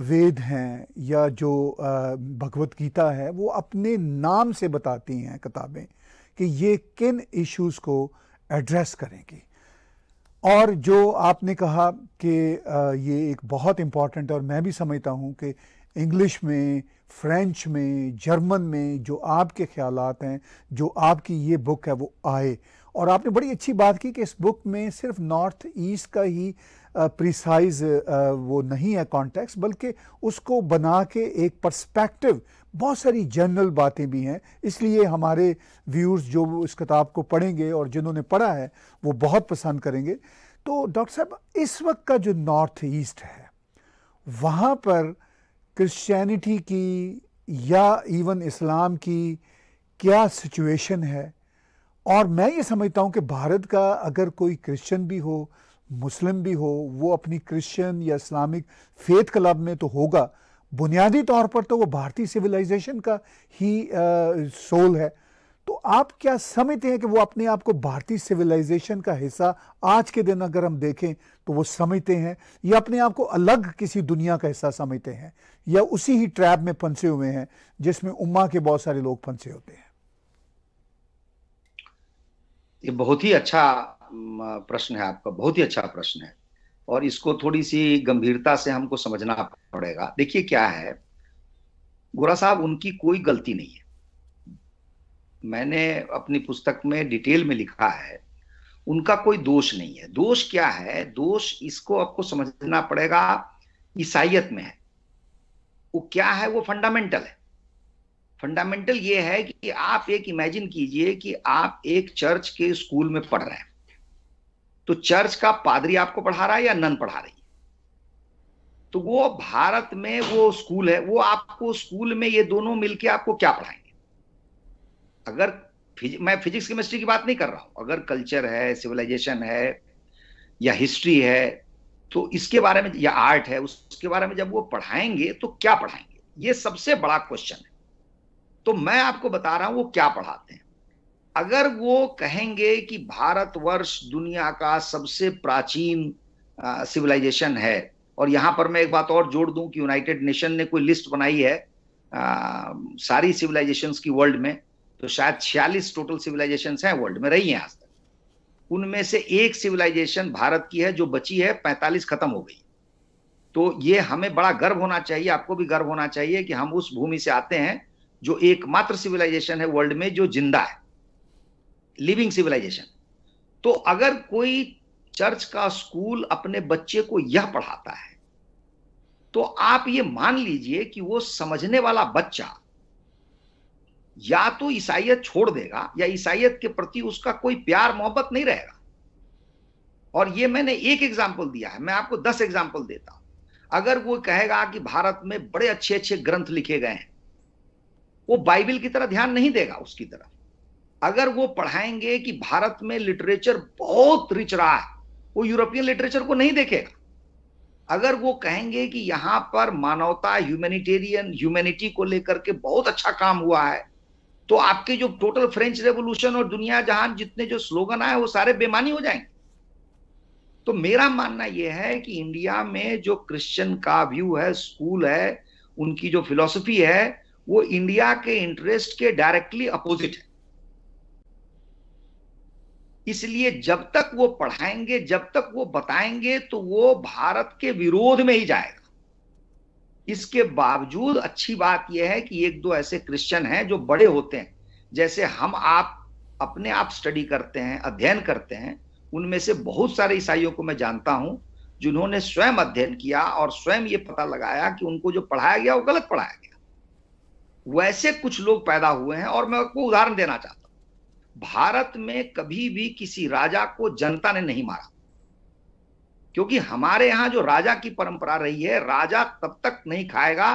वेद हैं या जो भगवत गीता है वो अपने नाम से बताती हैं किताबें कि ये किन इश्यूज़ को एड्रेस करेंगी और जो आपने कहा कि ये एक बहुत इम्पॉर्टेंट और मैं भी समझता हूँ कि इंग्लिश में फ्रेंच में जर्मन में जो आपके ख्याल हैं जो आपकी ये बुक है वो आए और आपने बड़ी अच्छी बात की कि इस बुक में सिर्फ नॉर्थ ईस्ट का ही प्रिसाइज वो नहीं है कॉन्टेक्स्ट बल्कि उसको बना के एक पर्सपेक्टिव बहुत सारी जनरल बातें भी हैं इसलिए हमारे व्यूर्स जो इस किताब को पढ़ेंगे और जिन्होंने पढ़ा है वो बहुत पसंद करेंगे तो डॉक्टर साहब इस वक्त का जो नॉर्थ ईस्ट है वहाँ पर क्रिश्चियनिटी की या इवन इस्लाम की क्या सिचुएशन है और मैं ये समझता हूँ कि भारत का अगर कोई क्रिश्चियन भी हो मुस्लिम भी हो वो अपनी क्रिश्चियन या इस्लामिक फेथ क्लब में तो होगा बुनियादी तौर पर तो वो भारतीय सिविलाइजेशन का ही सोल है तो आप क्या समझते हैं कि वो अपने आप को भारतीय सिविलाइजेशन का हिस्सा आज के दिन अगर हम देखें तो वो समझते हैं या अपने आप को अलग किसी दुनिया का हिस्सा समझते हैं या उसी ही ट्रैप में फंसे हुए हैं जिसमें उम्मा के बहुत सारे लोग फंसे होते हैं ये बहुत ही अच्छा प्रश्न है आपका बहुत ही अच्छा प्रश्न है और इसको थोड़ी सी गंभीरता से हमको समझना पड़ेगा देखिए क्या है गोरा साहब उनकी कोई गलती नहीं है मैंने अपनी पुस्तक में डिटेल में लिखा है उनका कोई दोष नहीं है दोष क्या है दोष इसको आपको समझना पड़ेगा ईसाइत में है वो क्या है वो फंडामेंटल है फंडामेंटल ये है कि आप एक इमेजिन कीजिए कि आप एक चर्च के स्कूल में पढ़ रहे हैं तो चर्च का पादरी आपको पढ़ा रहा है या नन पढ़ा रही है तो वो भारत में वो स्कूल है वो आपको स्कूल में ये दोनों मिलके आपको क्या पढ़ाएंगे अगर फिज, मैं फिजिक्स केमिस्ट्री की बात नहीं कर रहा हूं अगर कल्चर है सिविलाइजेशन है या हिस्ट्री है तो इसके बारे में या आर्ट है उसके बारे में जब वो पढ़ाएंगे तो क्या पढ़ाएंगे ये सबसे बड़ा क्वेश्चन है तो मैं आपको बता रहा हूं वो क्या पढ़ाते हैं अगर वो कहेंगे कि भारतवर्ष दुनिया का सबसे प्राचीन सिविलाइजेशन है और यहाँ पर मैं एक बात और जोड़ दूं कि यूनाइटेड नेशन ने कोई लिस्ट बनाई है आ, सारी सिविलाइजेशन की वर्ल्ड में तो शायद छियालीस टोटल सिविलाइजेशन हैं वर्ल्ड में रही हैं आज तक उनमें से एक सिविलाइजेशन भारत की है जो बची है पैंतालीस खत्म हो गई तो ये हमें बड़ा गर्व होना चाहिए आपको भी गर्व होना चाहिए कि हम उस भूमि से आते हैं जो एकमात्र सिविलाइजेशन है वर्ल्ड में जो जिंदा है लिविंग सिविलाइजेशन तो अगर कोई चर्च का स्कूल अपने बच्चे को यह पढ़ाता है तो आप ये मान लीजिए कि वो समझने वाला बच्चा या तो ईसाइत छोड़ देगा या ईसाइत के प्रति उसका कोई प्यार मोहब्बत नहीं रहेगा और ये मैंने एक एग्जाम्पल दिया है मैं आपको दस एग्जाम्पल देता हूं अगर वो कहेगा कि भारत में बड़े अच्छे अच्छे ग्रंथ लिखे गए हैं वो बाइबिल की तरह ध्यान नहीं देगा उसकी तरफ अगर वो पढ़ाएंगे कि भारत में लिटरेचर बहुत रिच रहा है वो यूरोपियन लिटरेचर को नहीं देखेगा अगर वो कहेंगे कि यहां पर मानवता ह्यूमैनिटेरियन ह्यूमैनिटी को लेकर के बहुत अच्छा काम हुआ है तो आपके जो टोटल फ्रेंच रेवोल्यूशन और दुनिया जहां जितने जो स्लोगन आए वो सारे बेमानी हो जाएंगे तो मेरा मानना यह है कि इंडिया में जो क्रिश्चियन का व्यू है स्कूल है उनकी जो फिलोसफी है वो इंडिया के इंटरेस्ट के डायरेक्टली अपोजिट है इसलिए जब तक वो पढ़ाएंगे जब तक वो बताएंगे तो वो भारत के विरोध में ही जाएगा इसके बावजूद अच्छी बात यह है कि एक दो ऐसे क्रिश्चियन हैं जो बड़े होते हैं जैसे हम आप अपने आप स्टडी करते हैं अध्ययन करते हैं उनमें से बहुत सारे ईसाइयों को मैं जानता हूं जिन्होंने स्वयं अध्ययन किया और स्वयं ये पता लगाया कि उनको जो पढ़ाया गया वो गलत पढ़ाया गया वैसे कुछ लोग पैदा हुए हैं और मैं आपको उदाहरण देना चाहता भारत में कभी भी किसी राजा को जनता ने नहीं मारा क्योंकि हमारे यहां जो राजा की परंपरा रही है राजा तब तक नहीं खाएगा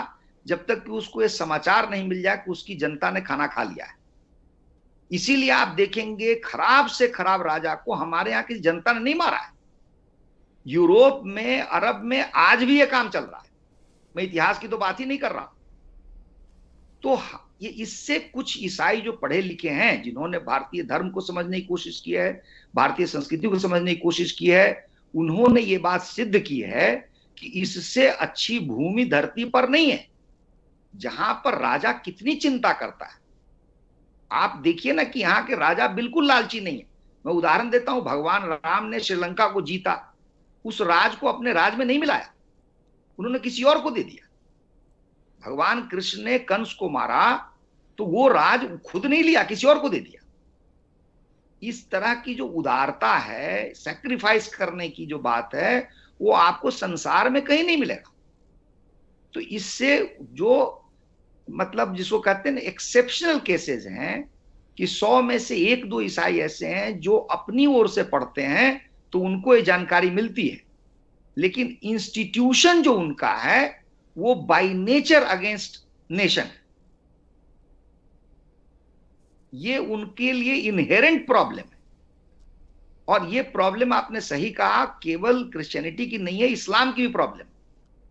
जब तक कि उसको यह समाचार नहीं मिल जाए कि उसकी जनता ने खाना खा लिया है इसीलिए आप देखेंगे खराब से खराब राजा को हमारे यहां की जनता ने नहीं मारा है यूरोप में अरब में आज भी यह काम चल रहा है मैं इतिहास की तो बात ही नहीं कर रहा तो ये इससे कुछ ईसाई जो पढ़े लिखे हैं जिन्होंने भारतीय धर्म को समझने की कोशिश की है भारतीय संस्कृति को समझने की कोशिश की है उन्होंने ये बात सिद्ध की है कि इससे अच्छी भूमि धरती पर नहीं है जहां पर राजा कितनी चिंता करता है आप देखिए ना कि यहाँ के राजा बिल्कुल लालची नहीं है मैं उदाहरण देता हूं भगवान राम ने श्रीलंका को जीता उस राज को अपने राज में नहीं मिलाया उन्होंने किसी और को दे दिया भगवान कृष्ण ने कंस को मारा तो वो राज खुद नहीं लिया किसी और को दे दिया इस तरह की जो उदारता है सेक्रीफाइस करने की जो बात है वो आपको संसार में कहीं नहीं मिलेगा तो इससे जो मतलब जिसको कहते हैं ना एक्सेप्शनल केसेस हैं कि सौ में से एक दो ईसाई ऐसे हैं जो अपनी ओर से पढ़ते हैं तो उनको ये जानकारी मिलती है लेकिन इंस्टीट्यूशन जो उनका है वो बाई नेचर अगेंस्ट नेशन है ये उनके लिए इनहेरेंट प्रॉब्लम है और ये प्रॉब्लम आपने सही कहा केवल क्रिश्चियनिटी की नहीं है इस्लाम की भी प्रॉब्लम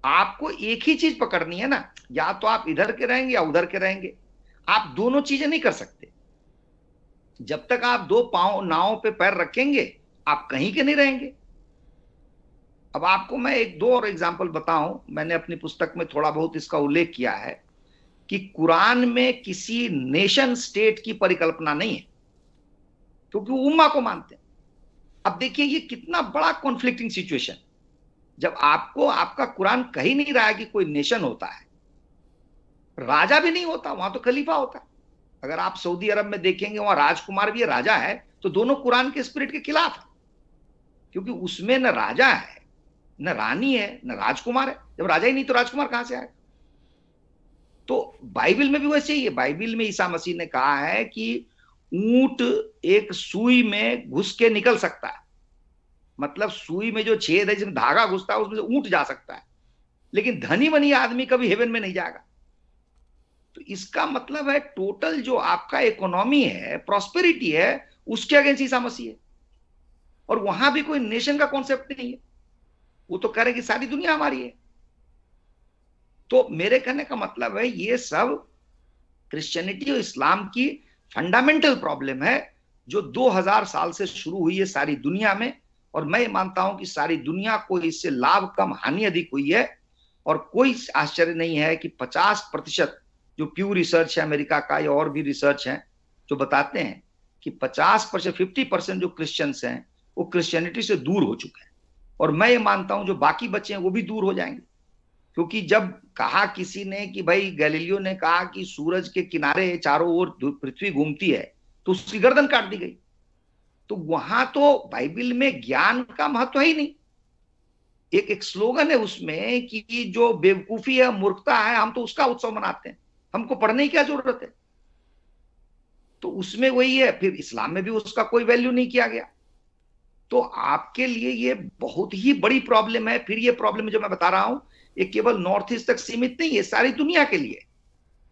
आपको एक ही चीज पकड़नी है ना या तो आप इधर के रहेंगे या उधर के रहेंगे आप दोनों चीजें नहीं कर सकते जब तक आप दो पाओ नाव पे पैर रखेंगे आप कहीं के नहीं रहेंगे अब आपको मैं एक दो और एग्जाम्पल बताऊं मैंने अपनी पुस्तक में थोड़ा बहुत इसका उल्लेख किया है कि कुरान में किसी नेशन स्टेट की परिकल्पना नहीं है क्योंकि वो उम्मा को मानते हैं अब देखिए ये कितना बड़ा कॉन्फ्लिक्टिंग सिचुएशन जब आपको आपका कुरान कहीं नहीं रहा है कि कोई नेशन होता है राजा भी नहीं होता वहां तो खलीफा होता है अगर आप सऊदी अरब में देखेंगे वहां राजकुमार भी राजा है तो दोनों कुरान के स्पिरिट के खिलाफ है क्योंकि उसमें न राजा है न रानी है न राजकुमार है जब राजा ही नहीं तो राजकुमार कहां से आएगा तो बाइबिल में भी वैसे ही है बाइबिल में ईसा मसीह ने कहा है कि ऊंट एक सुई में घुस के निकल सकता है मतलब सुई में जो छेद है जिसमें धागा घुसता है उसमें से ऊंट जा सकता है लेकिन धनी बनी आदमी कभी हेवन में नहीं जाएगा तो इसका मतलब है टोटल जो आपका इकोनॉमी है प्रॉस्पेरिटी है उसके अगेंस्ट ईसा मसीह है और वहां भी कोई नेशन का कॉन्सेप्ट नहीं है वो तो कह रहे कि सारी दुनिया हमारी है तो मेरे कहने का मतलब है ये सब क्रिश्चियनिटी और इस्लाम की फंडामेंटल प्रॉब्लम है जो 2000 साल से शुरू हुई है सारी दुनिया में और मैं मानता हूं कि सारी दुनिया को इससे लाभ कम हानि अधिक हुई है और कोई आश्चर्य नहीं है कि 50 प्रतिशत जो प्यू रिसर्च है अमेरिका का या और भी रिसर्च है जो बताते हैं कि 50 परसेंट फिफ्टी परसेंट जो क्रिश्चियंस हैं वो क्रिश्चियनिटी से दूर हो चुके हैं और मैं ये मानता हूं जो बाकी बच्चे हैं वो भी दूर हो जाएंगे क्योंकि जब कहा किसी ने कि भाई गैलीलियो ने कहा कि सूरज के किनारे चारों ओर पृथ्वी घूमती है तो उसकी गर्दन काट दी गई तो वहां तो बाइबिल में ज्ञान का महत्व ही नहीं एक एक स्लोगन है उसमें कि जो बेवकूफी है मूर्खता है हम तो उसका उत्सव मनाते हैं हमको पढ़ने की क्या जरूरत है तो उसमें वही है फिर इस्लाम में भी उसका कोई वैल्यू नहीं किया गया तो आपके लिए ये बहुत ही बड़ी प्रॉब्लम है फिर ये प्रॉब्लम जो मैं बता रहा हूं ये केवल नॉर्थ ईस्ट तक सीमित नहीं है सारी दुनिया के लिए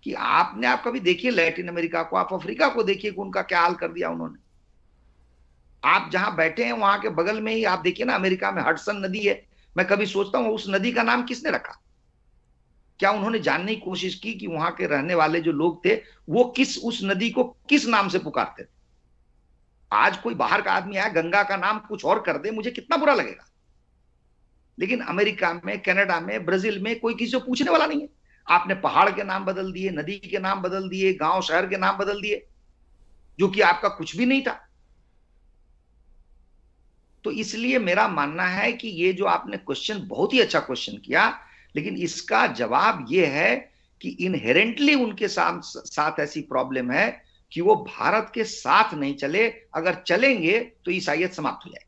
कि आपने आप कभी देखिए लैटिन अमेरिका को आप अफ्रीका को देखिए कि उनका क्या हाल कर दिया उन्होंने आप जहां बैठे हैं वहां के बगल में ही आप देखिए ना अमेरिका में हडसन नदी है मैं कभी सोचता हूं उस नदी का नाम किसने रखा क्या उन्होंने जानने की कोशिश की कि वहां के रहने वाले जो लोग थे वो किस उस नदी को किस नाम से पुकारते थे आज कोई बाहर का आदमी आया गंगा का नाम कुछ और कर दे मुझे कितना बुरा लगेगा लेकिन अमेरिका में कनाडा में ब्राजील में कोई किसी को पूछने वाला नहीं है आपने पहाड़ के नाम बदल दिए नदी के नाम बदल दिए गांव शहर के नाम बदल दिए जो कि आपका कुछ भी नहीं था तो इसलिए मेरा मानना है कि ये जो आपने क्वेश्चन बहुत ही अच्छा क्वेश्चन किया लेकिन इसका जवाब यह है कि इनहेरेंटली उनके साथ साथ ऐसी प्रॉब्लम है कि वो भारत के साथ नहीं चले अगर चलेंगे तो ईसाइत समाप्त हो जाएगी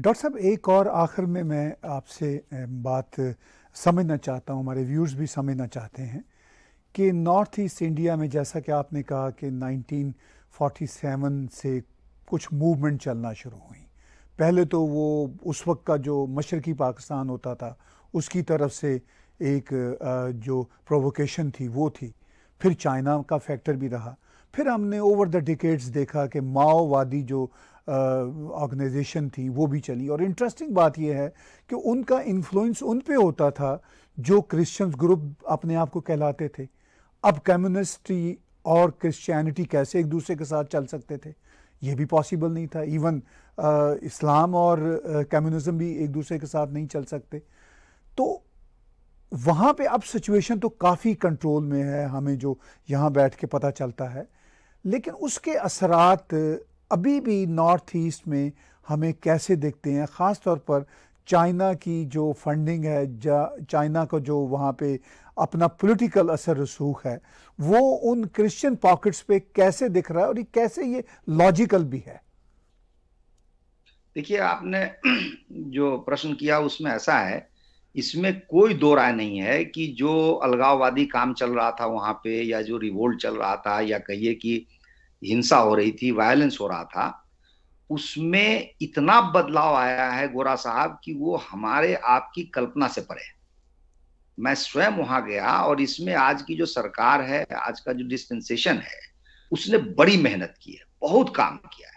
डॉक्टर साहब एक और आखिर में मैं आपसे बात समझना चाहता हूँ हमारे व्यूर्स भी समझना चाहते हैं कि नॉर्थ ईस्ट इंडिया में जैसा कि आपने कहा कि 1947 से कुछ मूवमेंट चलना शुरू हुई पहले तो वो उस वक्त का जो मशरकी पाकिस्तान होता था उसकी तरफ से एक जो प्रोवोकेशन थी वो थी फिर चाइना का फैक्टर भी रहा फिर हमने ओवर द डिकेट्स देखा कि माओवादी जो ऑर्गेनाइजेशन थी वो भी चली और इंटरेस्टिंग बात यह है कि उनका इन्फ्लुएंस उन पे होता था जो क्रिश्चियंस ग्रुप अपने आप को कहलाते थे अब कम्युनिस्टी और क्रिश्चियनिटी कैसे एक दूसरे के साथ चल सकते थे ये भी पॉसिबल नहीं था इवन इस्लाम और कम्युनिज्म भी एक दूसरे के साथ नहीं चल सकते तो वहाँ पे अब सिचुएशन तो काफ़ी कंट्रोल में है हमें जो यहाँ बैठ के पता चलता है लेकिन उसके असरात अभी भी नॉर्थ ईस्ट में हमें कैसे देखते हैं ख़ास तौर पर चाइना की जो फंडिंग है चाइना का जो वहाँ पे अपना पॉलिटिकल असर रसूख है वो उन क्रिश्चियन पॉकेट्स पे कैसे दिख रहा है और ये कैसे ये लॉजिकल भी है देखिए आपने जो प्रश्न किया उसमें ऐसा है इसमें कोई दो राय नहीं है कि जो अलगाववादी काम चल रहा था वहां पे या जो रिवोल्ट चल रहा था या कहिए कि हिंसा हो रही थी वायलेंस हो रहा था उसमें इतना बदलाव आया है गोरा साहब कि वो हमारे आपकी कल्पना से परे मैं स्वयं वहां गया और इसमें आज की जो सरकार है आज का जो डिस्पेंसेशन है उसने बड़ी मेहनत की है बहुत काम किया है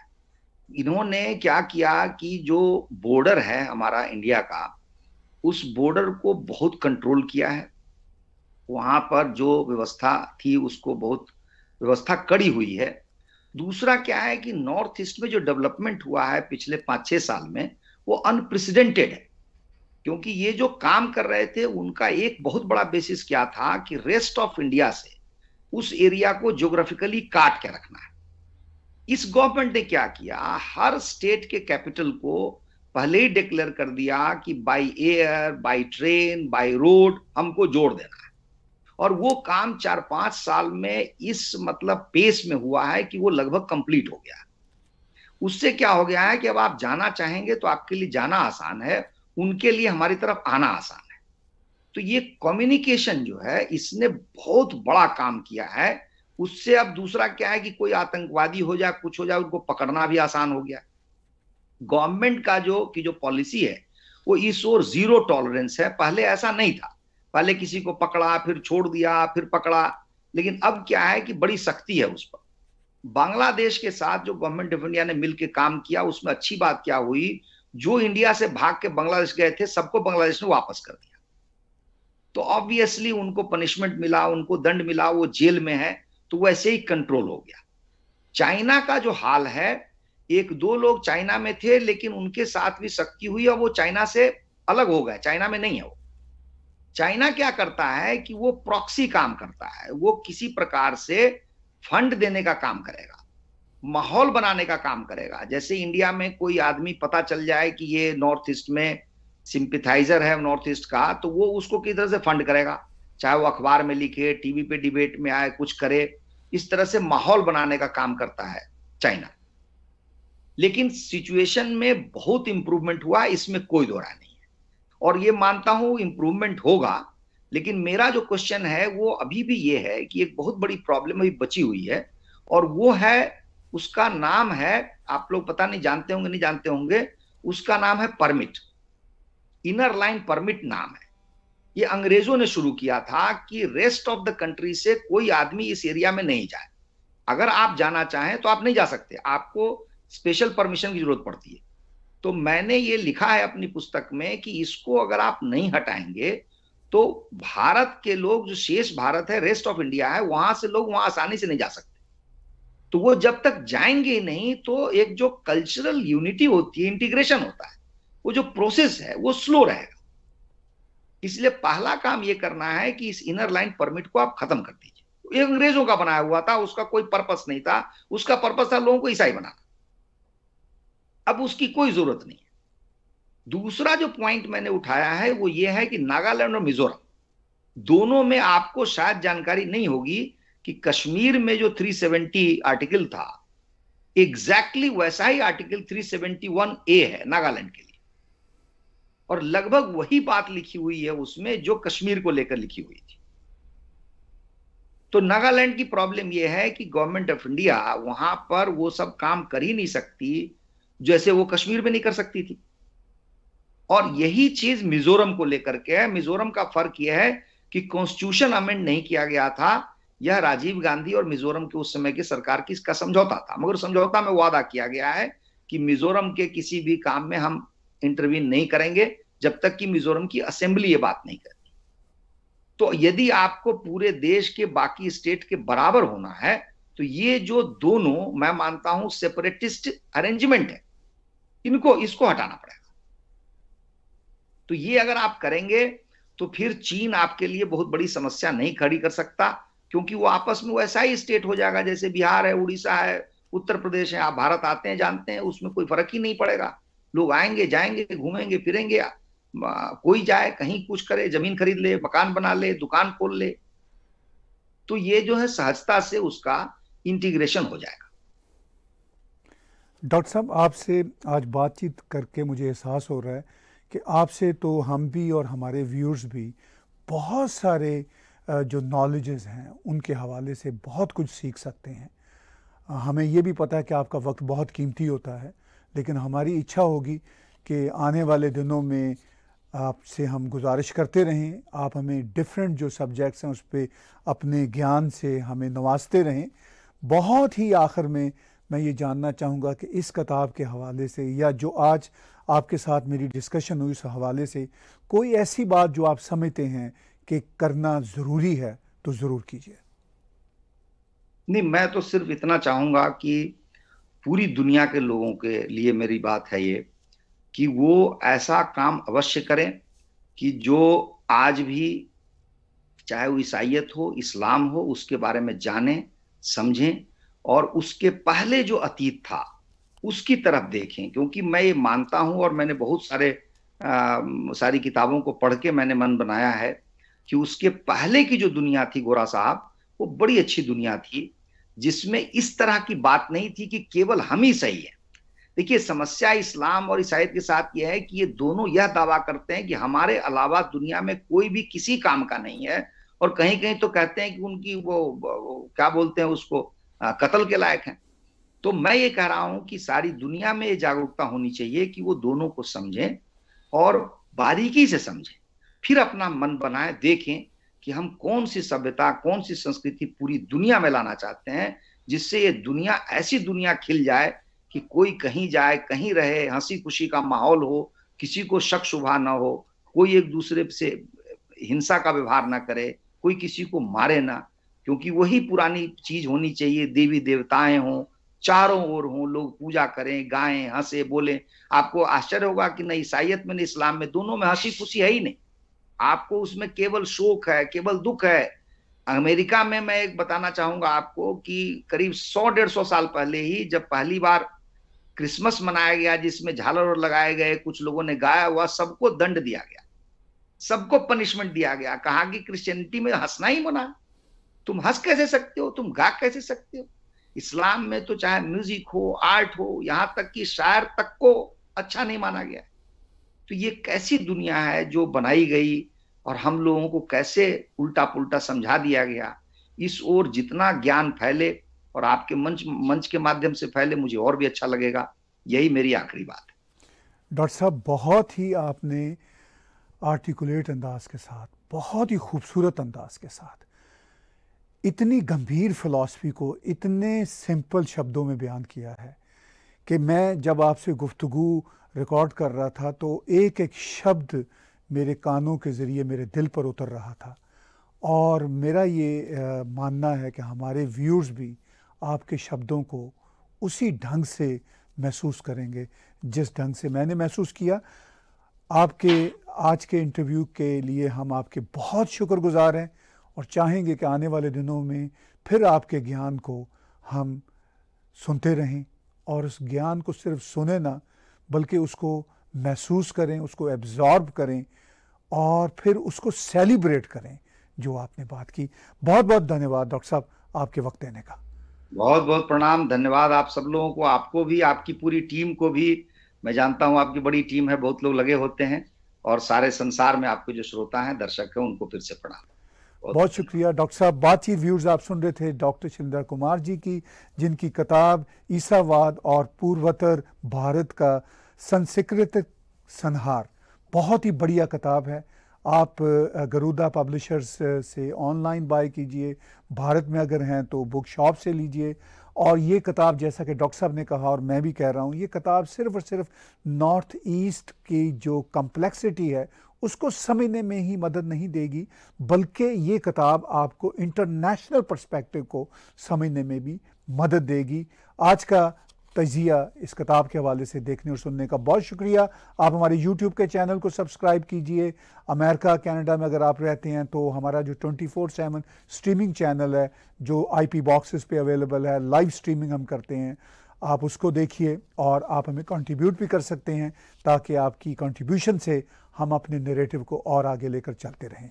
इन्होंने क्या किया कि जो बॉर्डर है हमारा इंडिया का उस बॉर्डर को बहुत कंट्रोल किया है वहां पर जो व्यवस्था थी उसको बहुत व्यवस्था कड़ी हुई है दूसरा क्या है कि नॉर्थ ईस्ट में जो डेवलपमेंट हुआ है पिछले पांच छह साल में वो अनप्रेसिडेंटेड है क्योंकि ये जो काम कर रहे थे उनका एक बहुत बड़ा बेसिस क्या था कि रेस्ट ऑफ इंडिया से उस एरिया को जोग्राफिकली काट के रखना है इस गवर्नमेंट ने क्या किया हर स्टेट के कैपिटल को पहले ही डिक्लेयर कर दिया कि by air by train by road हमको जोड़ देना और वो काम चार पांच साल में इस मतलब पेस में हुआ है कि वो लगभग कंप्लीट हो गया उससे क्या हो गया है कि अब आप जाना चाहेंगे तो आपके लिए जाना आसान है उनके लिए हमारी तरफ आना आसान है तो ये कम्युनिकेशन जो है इसने बहुत बड़ा काम किया है उससे अब दूसरा क्या है कि कोई आतंकवादी हो जाए कुछ हो जाए उनको पकड़ना भी आसान हो गया गवर्नमेंट का जो की जो पॉलिसी है वो इस ओर जीरो टॉलरेंस है पहले ऐसा नहीं था पहले किसी को पकड़ा फिर छोड़ दिया फिर पकड़ा लेकिन अब क्या है कि बड़ी सख्ती है उस पर बांग्लादेश के साथ जो गवर्नमेंट ऑफ इंडिया ने मिलकर काम किया उसमें अच्छी बात क्या हुई जो इंडिया से भाग के बांग्लादेश गए थे सबको बांग्लादेश ने वापस कर दिया तो ऑब्वियसली उनको पनिशमेंट मिला उनको दंड मिला वो जेल में है तो वैसे ही कंट्रोल हो गया चाइना का जो हाल है एक दो लोग चाइना में थे लेकिन उनके साथ भी सख्ती हुई और वो चाइना से अलग हो गए चाइना में नहीं है वो चाइना क्या करता है कि वो प्रॉक्सी काम करता है वो किसी प्रकार से फंड देने का काम करेगा माहौल बनाने का काम करेगा जैसे इंडिया में कोई आदमी पता चल जाए कि ये नॉर्थ ईस्ट में सिंपिथाइजर है नॉर्थ ईस्ट का तो वो उसको किस तरह से फंड करेगा चाहे वो अखबार में लिखे टीवी पे डिबेट में आए कुछ करे इस तरह से माहौल बनाने का काम करता है चाइना लेकिन सिचुएशन में बहुत इंप्रूवमेंट हुआ इसमें कोई दौरा नहीं और ये मानता हूं इम्प्रूवमेंट होगा लेकिन मेरा जो क्वेश्चन है वो अभी भी ये है कि एक बहुत बड़ी प्रॉब्लम अभी बची हुई है और वो है उसका नाम है आप लोग पता नहीं जानते होंगे नहीं जानते होंगे उसका नाम है परमिट इनर लाइन परमिट नाम है ये अंग्रेजों ने शुरू किया था कि रेस्ट ऑफ द कंट्री से कोई आदमी इस एरिया में नहीं जाए अगर आप जाना चाहें तो आप नहीं जा सकते आपको स्पेशल परमिशन की जरूरत पड़ती है तो मैंने ये लिखा है अपनी पुस्तक में कि इसको अगर आप नहीं हटाएंगे तो भारत के लोग जो शेष भारत है रेस्ट ऑफ इंडिया है वहां से लोग वहां आसानी से नहीं जा सकते तो वो जब तक जाएंगे नहीं तो एक जो कल्चरल यूनिटी होती है इंटीग्रेशन होता है वो जो प्रोसेस है वो स्लो रहेगा इसलिए पहला काम ये करना है कि इस इनर लाइन परमिट को आप खत्म कर दीजिए ये अंग्रेजों का बनाया हुआ था उसका कोई पर्पस नहीं था उसका पर्पस था लोगों को ईसाई बनाना अब उसकी कोई जरूरत नहीं दूसरा जो पॉइंट मैंने उठाया है वो ये है कि नागालैंड और मिजोरम दोनों में आपको शायद जानकारी नहीं होगी कि कश्मीर में जो 370 आर्टिकल था एग्जैक्टली exactly वैसा ही आर्टिकल 371 ए है नागालैंड के लिए और लगभग वही बात लिखी हुई है उसमें जो कश्मीर को लेकर लिखी हुई थी तो नागालैंड की प्रॉब्लम यह है कि गवर्नमेंट ऑफ इंडिया वहां पर वो सब काम कर ही नहीं सकती जैसे वो कश्मीर में नहीं कर सकती थी और यही चीज मिजोरम को लेकर के है मिजोरम का फर्क यह है कि कॉन्स्टिट्यूशन अमेंड नहीं किया गया था यह राजीव गांधी और मिजोरम के उस समय की सरकार की इसका समझौता था मगर समझौता में वादा किया गया है कि मिजोरम के किसी भी काम में हम इंटरव्यून नहीं करेंगे जब तक कि मिजोरम की असेंबली ये बात नहीं करती तो यदि आपको पूरे देश के बाकी स्टेट के बराबर होना है तो ये जो दोनों मैं मानता हूं सेपरेटिस्ट अरेंजमेंट है इनको इसको हटाना पड़ेगा तो ये अगर आप करेंगे तो फिर चीन आपके लिए बहुत बड़ी समस्या नहीं खड़ी कर सकता क्योंकि वो आपस में वैसा ही स्टेट हो जाएगा जैसे बिहार है उड़ीसा है उत्तर प्रदेश है आप भारत आते हैं जानते हैं उसमें कोई फर्क ही नहीं पड़ेगा लोग आएंगे जाएंगे घूमेंगे फिरेंगे कोई जाए कहीं कुछ करे जमीन खरीद ले मकान बना ले दुकान खोल ले तो ये जो है सहजता से उसका इंटीग्रेशन हो जाएगा डॉक्टर साहब आपसे आज बातचीत करके मुझे एहसास हो रहा है कि आपसे तो हम भी और हमारे व्यूअर्स भी बहुत सारे जो नॉलेजेस हैं उनके हवाले से बहुत कुछ सीख सकते हैं हमें ये भी पता है कि आपका वक्त बहुत कीमती होता है लेकिन हमारी इच्छा होगी कि आने वाले दिनों में आपसे हम गुजारिश करते रहें आप हमें डिफरेंट जो सब्जेक्ट्स हैं उस पर अपने ज्ञान से हमें नवाजते रहें बहुत ही आखिर में मैं ये जानना चाहूँगा कि इस किताब के हवाले से या जो आज आपके साथ मेरी डिस्कशन हुई उस हवाले से कोई ऐसी बात जो आप समझते हैं कि करना ज़रूरी है तो ज़रूर कीजिए नहीं मैं तो सिर्फ इतना चाहूँगा कि पूरी दुनिया के लोगों के लिए मेरी बात है ये कि वो ऐसा काम अवश्य करें कि जो आज भी चाहे वो ईसाइत हो इस्लाम हो उसके बारे में जानें समझें और उसके पहले जो अतीत था उसकी तरफ देखें क्योंकि मैं ये मानता हूं और मैंने बहुत सारे आ, सारी किताबों को पढ़ के मैंने मन बनाया है कि उसके पहले की जो दुनिया थी गोरा साहब वो बड़ी अच्छी दुनिया थी जिसमें इस तरह की बात नहीं थी कि केवल हम ही सही है देखिए समस्या इस्लाम और ईसाइत के साथ यह है कि ये दोनों यह दावा करते हैं कि हमारे अलावा दुनिया में कोई भी किसी काम का नहीं है और कहीं कहीं तो कहते हैं कि उनकी वो, वो क्या बोलते हैं उसको कत्ल के लायक हैं तो मैं ये कह रहा हूं कि सारी दुनिया में ये जागरूकता होनी चाहिए कि वो दोनों को समझें और बारीकी से समझें फिर अपना मन बनाए देखें कि हम कौन सी सभ्यता कौन सी संस्कृति पूरी दुनिया में लाना चाहते हैं जिससे ये दुनिया ऐसी दुनिया खिल जाए कि कोई कहीं जाए कहीं रहे हंसी खुशी का माहौल हो किसी को शक शुभा ना हो कोई एक दूसरे से हिंसा का व्यवहार ना करे कोई किसी को मारे ना क्योंकि वही पुरानी चीज होनी चाहिए देवी देवताएं हों चारों ओर हों लोग पूजा करें गाएं हंसे बोले आपको आश्चर्य होगा कि नहीं ईसाइत में न इस्लाम में दोनों में हंसी खुशी है ही नहीं आपको उसमें केवल शोक है केवल दुख है अमेरिका में मैं एक बताना चाहूंगा आपको कि करीब सौ डेढ़ सौ साल पहले ही जब पहली बार क्रिसमस मनाया गया जिसमें झालर लगाए गए कुछ लोगों ने गाया हुआ सबको दंड दिया गया सबको पनिशमेंट दिया गया कहा कि क्रिश्चियनिटी में हंसना ही मना तुम हंस कैसे सकते हो तुम गा कैसे सकते हो इस्लाम में तो चाहे म्यूजिक हो आर्ट हो यहाँ तक कि शायर तक को अच्छा नहीं माना गया तो ये कैसी दुनिया है जो बनाई गई और हम लोगों को कैसे उल्टा पुल्टा समझा दिया गया इस ओर जितना ज्ञान फैले और आपके मंच मंच के माध्यम से फैले मुझे और भी अच्छा लगेगा यही मेरी आखिरी बात है डॉक्टर साहब बहुत ही आपने आर्टिकुलेट अंदाज के साथ बहुत ही खूबसूरत अंदाज के साथ इतनी गंभीर फ़िलासफ़ी को इतने सिंपल शब्दों में बयान किया है कि मैं जब आपसे गुफ्तु रिकॉर्ड कर रहा था तो एक एक शब्द मेरे कानों के ज़रिए मेरे दिल पर उतर रहा था और मेरा ये मानना है कि हमारे व्यूर्स भी आपके शब्दों को उसी ढंग से महसूस करेंगे जिस ढंग से मैंने महसूस किया आपके आज के इंटरव्यू के लिए हम आपके बहुत शुक्रगुजार हैं और चाहेंगे कि आने वाले दिनों में फिर आपके ज्ञान को हम सुनते रहें और उस ज्ञान को सिर्फ सुने ना बल्कि उसको महसूस करें उसको एब्जॉर्ब करें और फिर उसको सेलिब्रेट करें जो आपने बात की बहुत बहुत धन्यवाद डॉक्टर साहब आपके वक्त देने का बहुत बहुत प्रणाम धन्यवाद आप सब लोगों को आपको भी आपकी पूरी टीम को भी मैं जानता हूँ आपकी बड़ी टीम है बहुत लोग लगे होते हैं और सारे संसार में आपके जो श्रोता हैं दर्शक हैं उनको फिर से प्रणाम बहुत शुक्रिया डॉक्टर साहब बातचीत व्यूर्स आप सुन रहे थे डॉक्टर शिंदर कुमार जी की जिनकी किताब ईसावाद और पूर्वोत्तर भारत का संस्कृत संहार बहुत ही बढ़िया किताब है आप गरुदा पब्लिशर्स से ऑनलाइन बाय कीजिए भारत में अगर हैं तो बुक शॉप से लीजिए और ये किताब जैसा कि डॉक्टर साहब ने कहा और मैं भी कह रहा हूँ ये किताब सिर्फ और सिर्फ नॉर्थ ईस्ट की जो कम्प्लेक्सिटी है उसको समझने में ही मदद नहीं देगी बल्कि ये किताब आपको इंटरनेशनल पर्सपेक्टिव को समझने में भी मदद देगी आज का तजिया इस किताब के हवाले से देखने और सुनने का बहुत शुक्रिया आप हमारे यूट्यूब के चैनल को सब्सक्राइब कीजिए अमेरिका कनाडा में अगर आप रहते हैं तो हमारा जो twenty four seven streaming channel है जो आई पी बॉक्सेस पे अवेलेबल है लाइव स्ट्रीमिंग हम करते हैं आप उसको देखिए और आप हमें कंट्रीब्यूट भी कर सकते हैं ताकि आपकी कंट्रीब्यूशन से हम अपने नेरेटिव को और आगे लेकर चलते रहें